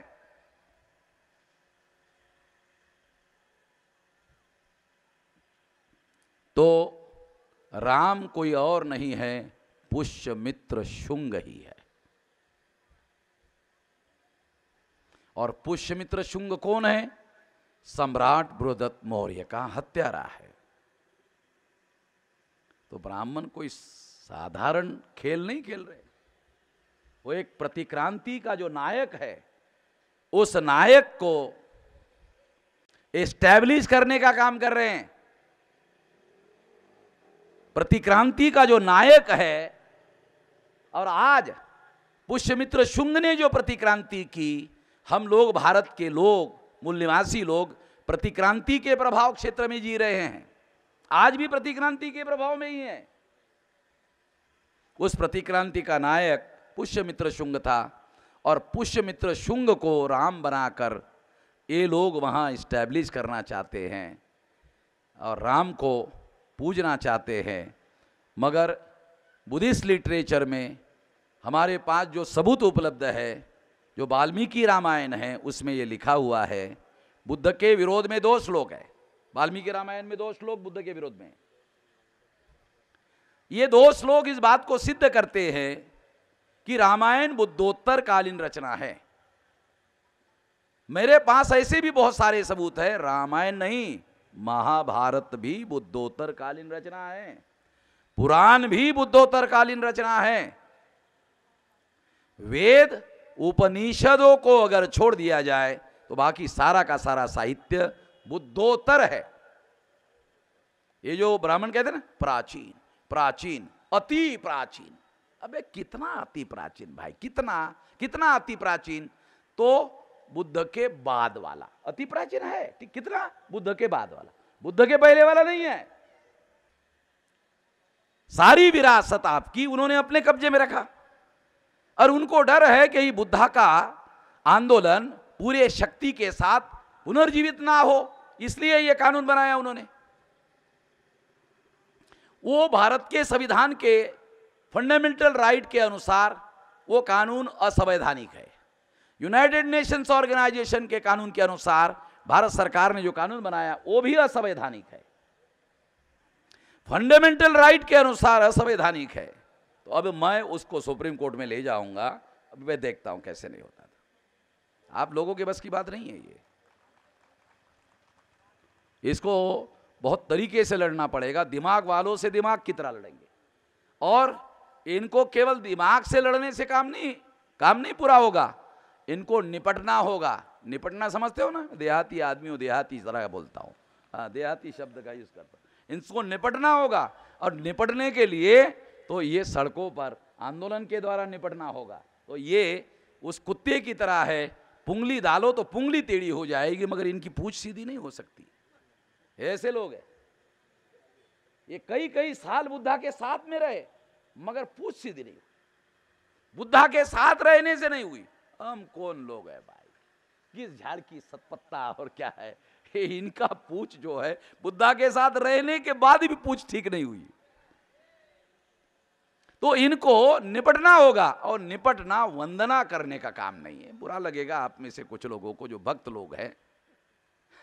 तो राम कोई और नहीं है पुष्यमित्र शुंग ही है और पुष्यमित्र शुंग कौन है सम्राट बृहदत्त मौर्य का हत्यारा है तो ब्राह्मण कोई साधारण खेल नहीं खेल रहे वो एक प्रतिक्रांति का जो नायक है उस नायक को एस्टैब्लिश करने का काम कर रहे हैं प्रतिक्रांति का जो नायक है और आज पुष्यमित्र शुंग ने जो प्रतिक्रांति की हम लोग भारत के लोग मूल निवासी लोग प्रतिक्रांति के प्रभाव क्षेत्र में जी रहे हैं आज भी प्रतिक्रांति के प्रभाव में ही है उस प्रतिक्रांति का नायक पुष्यमित्र शुंग था और पुष्यमित्र शुंग को राम बनाकर ये लोग वहाँ इस्टेब्लिश करना चाहते हैं और राम को पूजना चाहते हैं मगर बुद्धिस्ट लिटरेचर में हमारे पास जो सबूत उपलब्ध है जो वाल्मीकि रामायण है उसमें ये लिखा हुआ है बुद्ध के विरोध में दो श्लोक है वाल्मीकि रामायण में दो श्लोक बुद्ध के विरोध में ये दो श्लोक इस बात को सिद्ध करते हैं कि रामायण बुद्धोत्तर कालीन रचना है मेरे पास ऐसे भी बहुत सारे सबूत है रामायण नहीं महाभारत भी बुद्धोत्तर कालीन रचना है पुराण भी बुद्धोत्तर कालीन रचना है वेद उपनिषदों को अगर छोड़ दिया जाए तो बाकी सारा का सारा साहित्य बुद्धोत्तर है ये जो ब्राह्मण कहते हैं ना प्राचीन प्राचीन अति प्राचीन अबे कितना अति प्राचीन भाई कितना कितना अति प्राचीन तो बुद्ध के बाद वाला अति प्राचीन है ठीक कितना बुद्ध के बाद वाला बुद्ध के पहले वाला नहीं है सारी विरासत आपकी उन्होंने अपने कब्जे में रखा और उनको डर है कि बुद्धा का आंदोलन पूरे शक्ति के साथ पुनर्जीवित ना हो इसलिए यह कानून बनाया उन्होंने वो भारत के संविधान के फंडामेंटल राइट के अनुसार वो कानून असंवैधानिक है यूनाइटेड नेशंस ऑर्गेनाइजेशन के कानून के अनुसार भारत सरकार ने जो कानून बनाया वो भी असंवैधानिक है फंडामेंटल राइट के अनुसार असंवैधानिक है तो अब मैं उसको सुप्रीम कोर्ट में ले जाऊंगा अब मैं देखता हूं कैसे नहीं होता था आप लोगों के बस की बात नहीं है ये इसको बहुत तरीके से लड़ना पड़ेगा दिमाग वालों से दिमाग की तरह लड़ेंगे और इनको केवल दिमाग से लड़ने से काम नहीं काम नहीं पूरा होगा इनको निपटना होगा निपटना समझते हो ना देहाती आदमी हो देहाती तरह बोलता हूं हाँ देहाती शब्द का यूज़ करता हूं इनको निपटना होगा और निपटने के लिए तो ये सड़कों पर आंदोलन के द्वारा निपटना होगा तो ये उस कुत्ते की तरह है पुंगली डालो तो पुंगली टेढ़ी हो जाएगी मगर इनकी पूछ सीधी नहीं हो सकती ऐसे लोग हैं ये कई कई साल बुद्धा के साथ में रहे मगर पूछ सीधी नहीं बुद्धा के साथ रहने से नहीं हुई हम कौन लोग है भाई किस झाड़ की सतपत्ता और क्या है इनका पूछ जो है बुद्धा के साथ रहने के बाद भी पूछ ठीक नहीं हुई तो इनको निपटना होगा और निपटना वंदना करने का काम नहीं है बुरा लगेगा आप में से कुछ लोगों को जो भक्त लोग हैं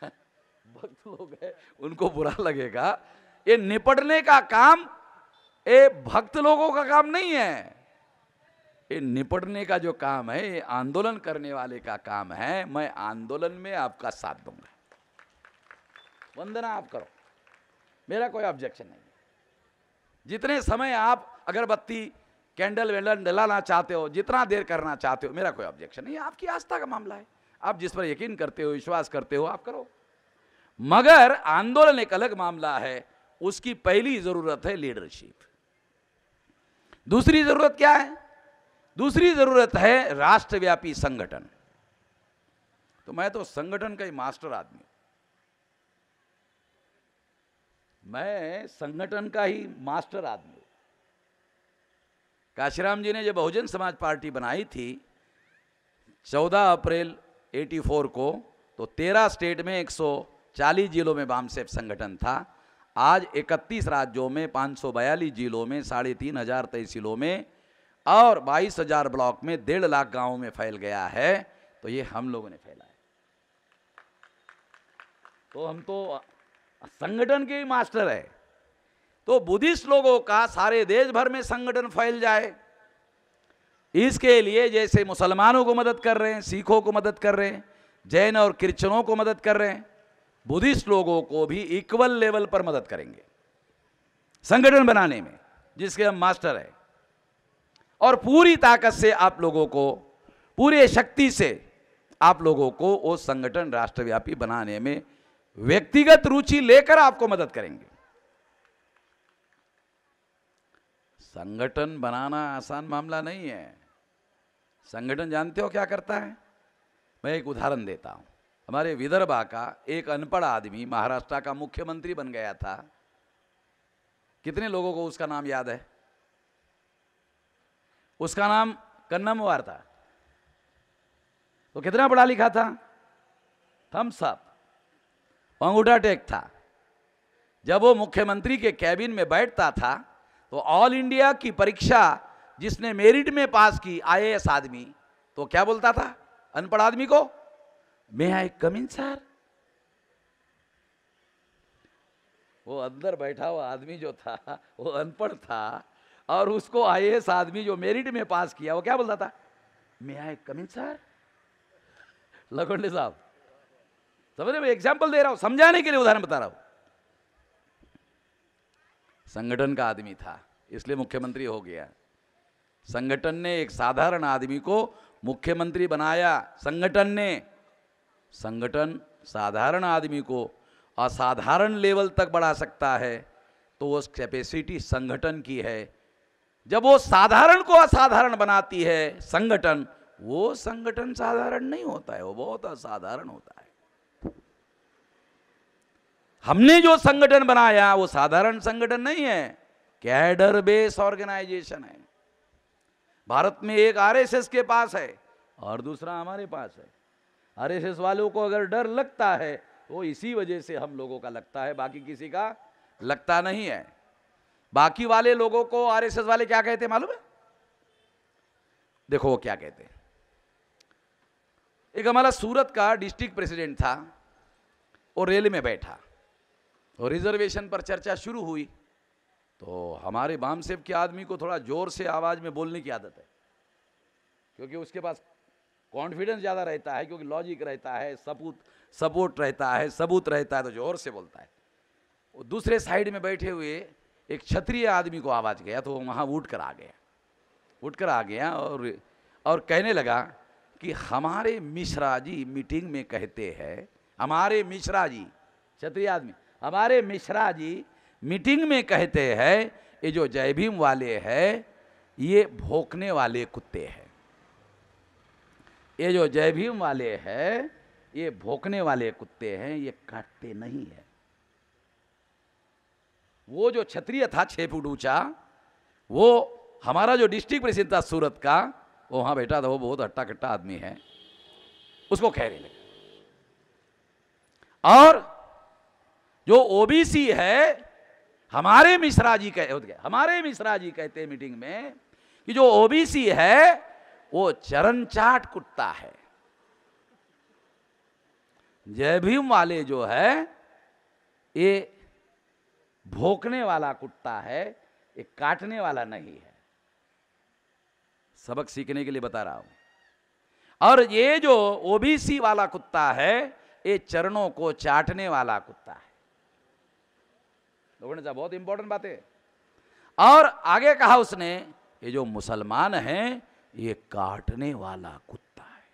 भक्त लोग हैं उनको बुरा लगेगा ये निपटने का काम ये भक्त लोगों का काम नहीं है ये निपटने का जो काम है ये आंदोलन करने वाले का काम है मैं आंदोलन में आपका साथ दूंगा वंदना आप करो मेरा कोई ऑब्जेक्शन नहीं जितने समय आप अगरबत्ती कैंडल वेंडल डलाना चाहते हो जितना देर करना चाहते हो मेरा कोई ऑब्जेक्शन नहीं आपकी आस्था का मामला है आप जिस पर यकीन करते हो विश्वास करते हो आप करो मगर आंदोलन एक अलग मामला है उसकी पहली जरूरत है लीडरशिप दूसरी जरूरत क्या है दूसरी जरूरत है राष्ट्रव्यापी संगठन तो मैं तो संगठन का ही मास्टर आदमी मैं संगठन का ही मास्टर आदमी काशीराम जी ने जब बहुजन समाज पार्टी बनाई थी 14 अप्रैल 84 को तो 13 स्टेट में 140 जिलों में बामसेफ संगठन था आज 31 राज्यों में पाँच जिलों में साढ़े तीन हजार तहसीलों में और बाईस हजार ब्लॉक में डेढ़ लाख गांवों में फैल गया है तो ये हम लोगों ने फैला है तो हम तो संगठन के ही मास्टर है तो बुद्धिस्ट लोगों का सारे देश भर में संगठन फैल जाए इसके लिए जैसे मुसलमानों को मदद कर रहे हैं सिखों को मदद कर रहे हैं जैन और क्रिश्चनों को मदद कर रहे हैं बुद्धिस्ट लोगों को भी इक्वल लेवल पर मदद करेंगे संगठन बनाने में जिसके हम मास्टर हैं और पूरी ताकत से आप लोगों को पूरे शक्ति से आप लोगों को वो संगठन राष्ट्रव्यापी बनाने में व्यक्तिगत रुचि लेकर आपको मदद करेंगे संगठन बनाना आसान मामला नहीं है संगठन जानते हो क्या करता है मैं एक उदाहरण देता हूं हमारे विदर्भा का एक अनपढ़ आदमी महाराष्ट्र का मुख्यमंत्री बन गया था कितने लोगों को उसका नाम याद है उसका नाम कन्नमवार था वो तो कितना पढ़ा लिखा था हम सब अंगूठा टेक था जब वो मुख्यमंत्री के कैबिन में बैठता था तो ऑल इंडिया की परीक्षा जिसने मेरिट में पास की आईएएस आदमी तो क्या बोलता था अनपढ़ आदमी को मे आई कम इन सर वो अंदर बैठा हुआ आदमी जो था वो अनपढ़ था और उसको आईएएस आदमी जो मेरिट में पास किया वो क्या बोलता था मे आई कम इन सर लखोंडे साहब समझ रहे एग्जाम्पल दे रहा हूं समझाने के लिए उदाहरण बता रहा हूं संगठन का आदमी था इसलिए मुख्यमंत्री हो गया संगठन ने एक साधारण आदमी को मुख्यमंत्री बनाया संगठन ने संगठन साधारण आदमी को असाधारण लेवल तक बढ़ा सकता है तो वो कैपेसिटी संगठन की है जब वो साधारण को असाधारण बनाती है संगठन वो संगठन साधारण नहीं होता है वो बहुत असाधारण होता है हमने जो संगठन बनाया वो साधारण संगठन नहीं है कैडर बेस ऑर्गेनाइजेशन है भारत में एक आरएसएस के पास है और दूसरा हमारे पास है आरएसएस वालों को अगर डर लगता है वो इसी वजह से हम लोगों का लगता है बाकी किसी का लगता नहीं है बाकी वाले लोगों को आरएसएस वाले क्या कहते हैं मालूम है देखो वो क्या कहते हैं एक हमारा सूरत का डिस्ट्रिक्ट प्रेसिडेंट था और रेल में बैठा तो रिजर्वेशन पर चर्चा शुरू हुई तो हमारे बाम सेब के आदमी को थोड़ा जोर से आवाज़ में बोलने की आदत है क्योंकि उसके पास कॉन्फिडेंस ज़्यादा रहता है क्योंकि लॉजिक रहता है सपूत सपोर्ट रहता है सबूत रहता है तो जोर से बोलता है और दूसरे साइड में बैठे हुए एक क्षत्रिय आदमी को आवाज़ गया तो वहाँ उठ कर आ गया उठ कर आ गया और और कहने लगा कि हमारे मिश्रा जी मीटिंग में कहते हैं हमारे मिश्रा जी क्षत्रिय आदमी हमारे मिश्रा जी मीटिंग में कहते हैं ये जो जय भीम वाले हैं ये भोकने वाले कुत्ते हैं ये जो जय भीम वाले हैं ये भोकने वाले कुत्ते हैं ये काटते नहीं है वो जो क्षत्रिय था छः फुट ऊंचा वो हमारा जो डिस्ट्रिक्ट प्रेसिडेंट था सूरत का वो वहाँ बैठा था वो बहुत हट्टा कट्टा आदमी है उसको कहने लगा और जो ओबीसी है हमारे मिश्रा जी कह हमारे मिश्रा जी कहते मीटिंग में कि जो ओबीसी है वो चरण चाट कुत्ता है जय भीम वाले जो है ये भोकने वाला कुत्ता है ये काटने वाला नहीं है सबक सीखने के लिए बता रहा हूं और ये जो ओबीसी वाला कुत्ता है ये चरणों को चाटने वाला कुत्ता है लोगों बहुत इंपॉर्टेंट बात है और आगे कहा उसने ये जो मुसलमान है ये काटने वाला कुत्ता है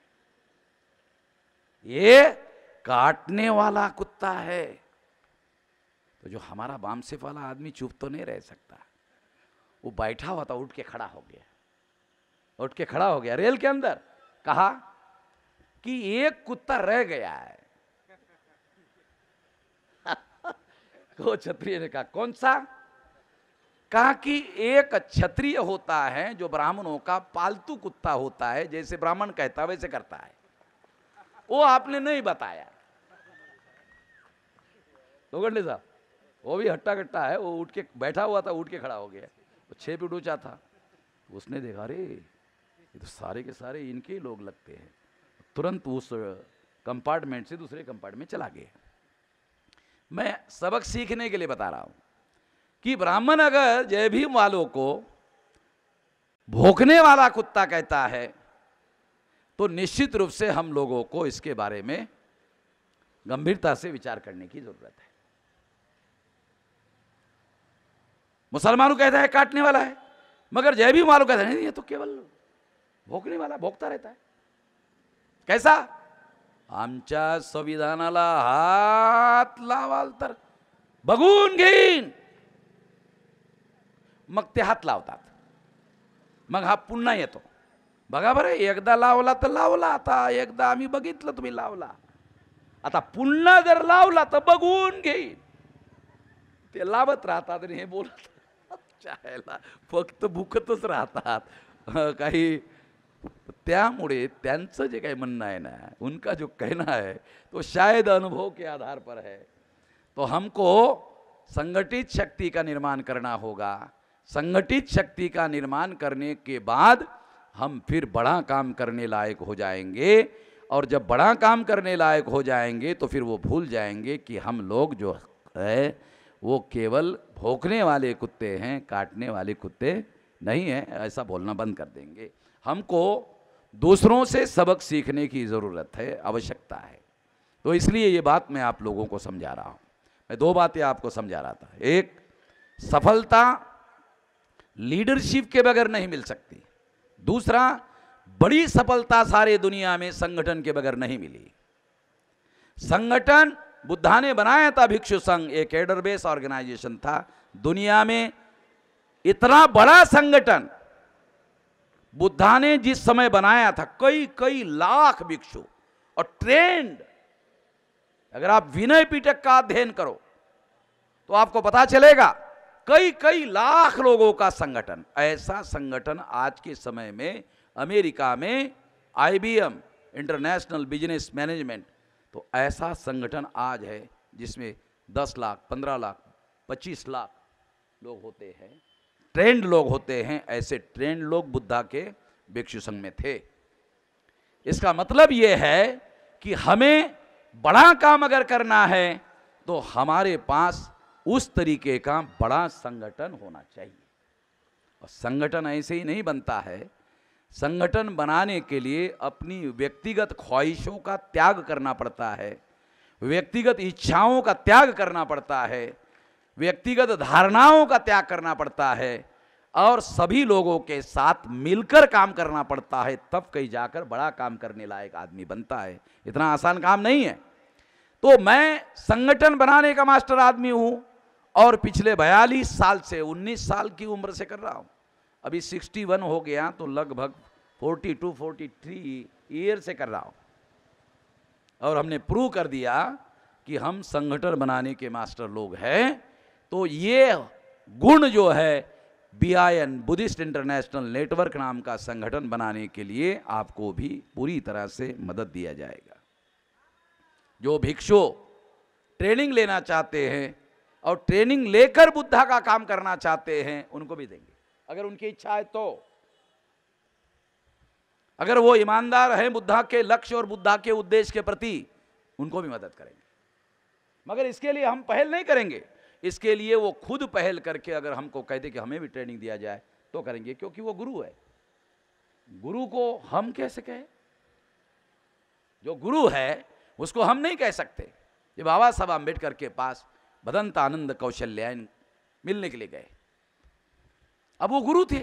ये काटने वाला कुत्ता है तो जो हमारा बाम वाला आदमी चुप तो नहीं रह सकता वो बैठा हुआ था उठ के खड़ा हो गया उठ के खड़ा हो गया रेल के अंदर कहा कि एक कुत्ता रह गया है तो क्षत्रिय ने कहा कौन सा कहा कि एक क्षत्रिय होता है जो ब्राह्मणों का पालतू कुत्ता होता है जैसे ब्राह्मण कहता वैसे करता है वो आपने नहीं बताया लोखंडे तो साहब वो भी हट्टा कट्टा है वो उठ के बैठा हुआ था उठ के खड़ा हो गया वो छह फीट ऊंचा था उसने देखा रे ये तो सारे के सारे इनके लोग लगते हैं तुरंत उस कंपार्टमेंट से दूसरे कंपार्टमेंट चला गया मैं सबक सीखने के लिए बता रहा हूं कि ब्राह्मण अगर जय भीम वालों को भोकने वाला कुत्ता कहता है तो निश्चित रूप से हम लोगों को इसके बारे में गंभीरता से विचार करने की जरूरत है मुसलमानों कहता है काटने वाला है मगर जय भीम वालों कहता है नहीं ये तो केवल भोकने वाला भोकता रहता है कैसा आमच्या संविधानाला हात लावाल तर बघून घेईन मग ते हात लावतात मग हा पुन्हा येतो बघा बरं एकदा लावला तर लावला आता एकदा आम्ही बघितलं तुम्ही लावला आता पुन्हा जर लावला तर बघून घेईन ते लावत राहतात आणि हे बोलत फक्त भुकतच राहतात काही त्यामुळे त्यांचं जे काही म्हणणं आहे ना उनका जो कहना है तो शायद अनुभव के आधार पर है तो हमको संगठित शक्ति का निर्माण करना होगा संगठित शक्ति का निर्माण करने के बाद हम फिर बड़ा काम करने लायक हो जाएंगे और जब बड़ा काम करने लायक हो जाएंगे तो फिर वो भूल जाएंगे कि हम लोग जो है वो केवल भोंकने वाले कुत्ते हैं काटने वाले कुत्ते नहीं हैं ऐसा बोलना बंद कर देंगे हमको दूसरों से सबक सीखने की ज़रूरत है आवश्यकता है तो इसलिए ये बात मैं आप लोगों को समझा रहा हूँ मैं दो बातें आपको समझा रहा था एक सफलता लीडरशिप के बगैर नहीं मिल सकती दूसरा बड़ी सफलता सारे दुनिया में संगठन के बगैर नहीं मिली संगठन बुद्धा ने बनाया था भिक्षु संघ एक एडरबेस ऑर्गेनाइजेशन था दुनिया में इतना बड़ा संगठन बुद्धा ने जिस समय बनाया था कई कई लाख भिक्षु और ट्रेंड अगर आप विनय पीटक का अध्ययन करो तो आपको पता चलेगा कई कई लाख लोगों का संगठन ऐसा संगठन आज के समय में अमेरिका में आईबीएम इंटरनेशनल बिजनेस मैनेजमेंट तो ऐसा संगठन आज है जिसमें 10 लाख 15 लाख 25 लाख लोग होते हैं ट्रेंड लोग होते हैं ऐसे ट्रेंड लोग बुद्धा के भिक्षु संघ में थे इसका मतलब यह है कि हमें बड़ा काम अगर करना है तो हमारे पास उस तरीके का बड़ा संगठन होना चाहिए और संगठन ऐसे ही नहीं बनता है संगठन बनाने के लिए अपनी व्यक्तिगत ख्वाहिशों का त्याग करना पड़ता है व्यक्तिगत इच्छाओं का त्याग करना पड़ता है व्यक्तिगत धारणाओं का त्याग करना पड़ता है और सभी लोगों के साथ मिलकर काम करना पड़ता है तब कहीं जाकर बड़ा काम करने लायक आदमी बनता है इतना आसान काम नहीं है तो मैं संगठन बनाने का मास्टर आदमी हूं और पिछले बयालीस साल से उन्नीस साल की उम्र से कर रहा हूं अभी सिक्सटी वन हो गया तो लगभग forty two forty three year से कर रहा हूं और हमने प्रूव कर दिया कि हम संगठन बनाने के मास्टर लोग हैं तो ये गुण जो है बीआईएन बुद्धिस्ट इंटरनेशनल नेटवर्क नाम का संगठन बनाने के लिए आपको भी पूरी तरह से मदद दिया जाएगा जो भिक्षु ट्रेनिंग लेना चाहते हैं और ट्रेनिंग लेकर बुद्धा का काम करना चाहते हैं उनको भी देंगे अगर उनकी इच्छा है तो अगर वो ईमानदार हैं बुद्धा के लक्ष्य और बुद्धा के उद्देश्य के प्रति उनको भी मदद करेंगे मगर इसके लिए हम पहल नहीं करेंगे इसके लिए वो खुद पहल करके अगर हमको कह दे कि हमें भी ट्रेनिंग दिया जाए तो करेंगे क्योंकि वो गुरु है गुरु को हम कैसे सके जो गुरु है उसको हम नहीं कह सकते ये बाबा साहब अम्बेडकर के पास भदंत आनंद कौशल्यायन मिलने के लिए गए अब वो गुरु थे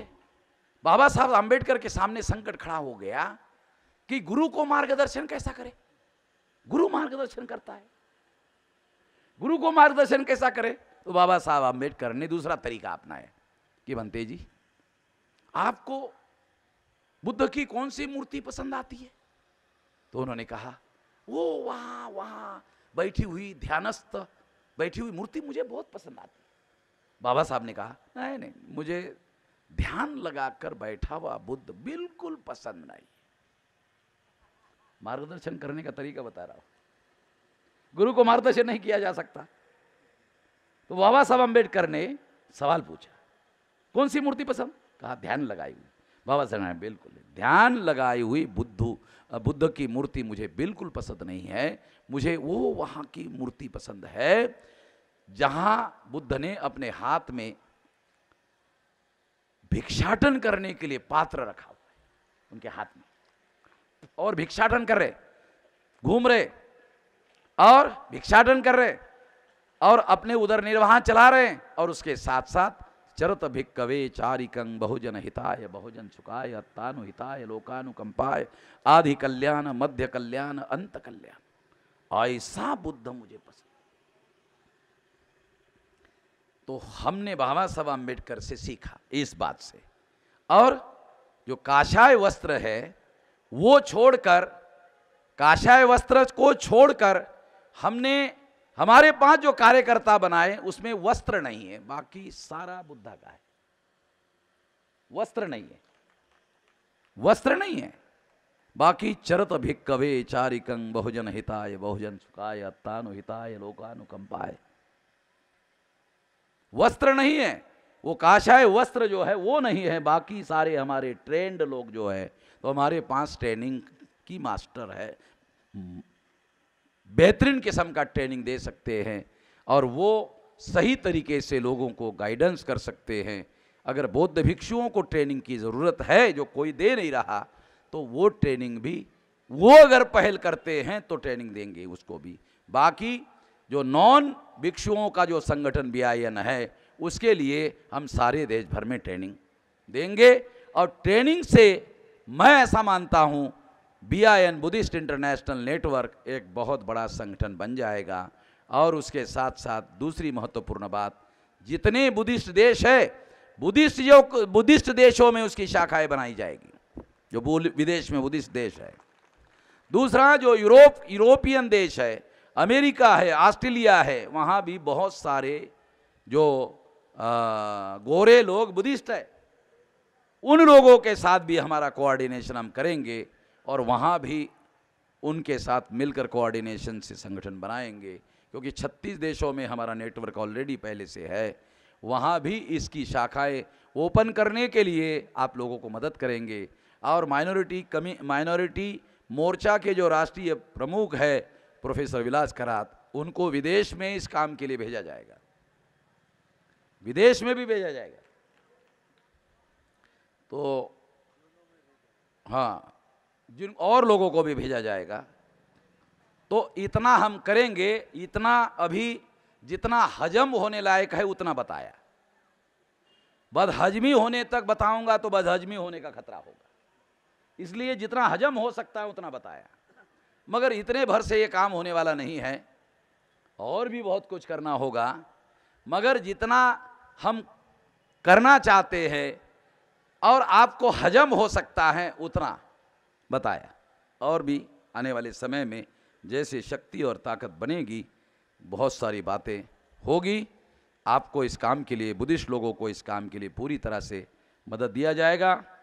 बाबा साहब आम्बेडकर के सामने संकट खड़ा हो गया कि गुरु को मार्गदर्शन कैसा करे गुरु मार्गदर्शन करता है गुरु को मार्गदर्शन कैसा करे तो बाबा साहब अम्बेडकर ने दूसरा तरीका अपनाया कि बनते जी आपको बुद्ध की कौन सी मूर्ति पसंद आती है तो उन्होंने कहा वो वहाँ वहाँ बैठी हुई ध्यानस्थ बैठी हुई मूर्ति मुझे बहुत पसंद आती है बाबा साहब ने कहा नहीं नहीं मुझे ध्यान लगाकर बैठा हुआ बुद्ध बिल्कुल पसंद नहीं मार्गदर्शन करने का तरीका बता रहा हूं गुरु को मार्गदर्शन नहीं किया जा सकता तो बाबा साहब अम्बेडकर ने सवाल पूछा कौन सी मूर्ति पसंद कहा ध्यान लगाई हुई बाबा साहब ने बिल्कुल ध्यान लगाई हुई बुद्धू बुद्ध की मूर्ति मुझे बिल्कुल पसंद नहीं है मुझे वो वहाँ की मूर्ति पसंद है जहाँ बुद्ध ने अपने हाथ में भिक्षाटन करने के लिए पात्र रखा हुआ है उनके हाथ में और भिक्षाटन कर रहे घूम रहे और भिक्षाटन कर रहे और अपने उधर निर्वाह चला रहे हैं और उसके साथ साथ चरत भिक्कवे चारिक बहुजन हिताय बहुजन सुखाय अत्तानु हिताय लोकानुकंपाय आधि कल्याण मध्य कल्याण अंत कल्याण ऐसा बुद्ध मुझे पसंद तो हमने बाबा साहब अम्बेडकर से सीखा इस बात से और जो काशाय वस्त्र है वो छोड़कर काशाय वस्त्र को छोड़कर हमने हमारे पास जो कार्यकर्ता बनाए उसमें वस्त्र नहीं है बाकी सारा बुद्धा का है वस्त्र नहीं है वस्त्र नहीं है बाकी चरत भिक्कवे चारिकंग बहुजन हिताय बहुजन सुखाय अत्तानुहिताय लोकानुकंपाय वस्त्र नहीं है वो काशाय वस्त्र जो है वो नहीं है बाकी सारे हमारे ट्रेंड लोग जो है तो हमारे पास ट्रेनिंग की मास्टर है बेहतरीन किस्म का ट्रेनिंग दे सकते हैं और वो सही तरीके से लोगों को गाइडेंस कर सकते हैं अगर बौद्ध भिक्षुओं को ट्रेनिंग की ज़रूरत है जो कोई दे नहीं रहा तो वो ट्रेनिंग भी वो अगर पहल करते हैं तो ट्रेनिंग देंगे उसको भी बाकी जो नॉन भिक्षुओं का जो संगठन बी है उसके लिए हम सारे देश भर में ट्रेनिंग देंगे और ट्रेनिंग से मैं ऐसा मानता हूँ B I N Buddhist international network एक बहुत बड़ा संगठन बन जाएगा और उसके साथ साथ दूसरी महत्वपूर्ण बात जितने बुद्धिस्ट देश है बुद्धिस्ट जो बुद्धिस्ट देशों में उसकी शाखाएं बनाई जाएगी जो विदेश में बुद्धिस्ट देश है दूसरा जो यूरोप यूरोपियन देश है अमेरिका है ऑस्ट्रेलिया है वहाँ भी बहुत सारे जो आ, गोरे लोग बुद्धिस्ट है उन लोगों के साथ भी हमारा कोऑर्डिनेशन हम करेंगे और वहाँ भी उनके साथ मिलकर कोऑर्डिनेशन से संगठन बनाएंगे क्योंकि 36 देशों में हमारा नेटवर्क ऑलरेडी पहले से है वहाँ भी इसकी शाखाएं ओपन करने के लिए आप लोगों को मदद करेंगे और माइनॉरिटी कमी माइनॉरिटी मोर्चा के जो राष्ट्रीय प्रमुख है प्रोफेसर विलास करात उनको विदेश में इस काम के लिए भेजा जाएगा विदेश में भी भेजा जाएगा तो हाँ जिन और लोगों को भी भेजा जाएगा तो इतना हम करेंगे इतना अभी जितना हजम होने लायक है उतना बताया बदहजमी होने तक बताऊंगा तो बदहजमी होने का खतरा होगा इसलिए जितना हजम हो सकता है उतना बताया मगर इतने भर से ये काम होने वाला नहीं है और भी बहुत कुछ करना होगा मगर जितना हम करना चाहते हैं और आपको हजम हो सकता है उतना बताया और भी आने वाले समय में जैसे शक्ति और ताकत बनेगी बहुत सारी बातें होगी आपको इस काम के लिए बुद्धिस्ट लोगों को इस काम के लिए पूरी तरह से मदद दिया जाएगा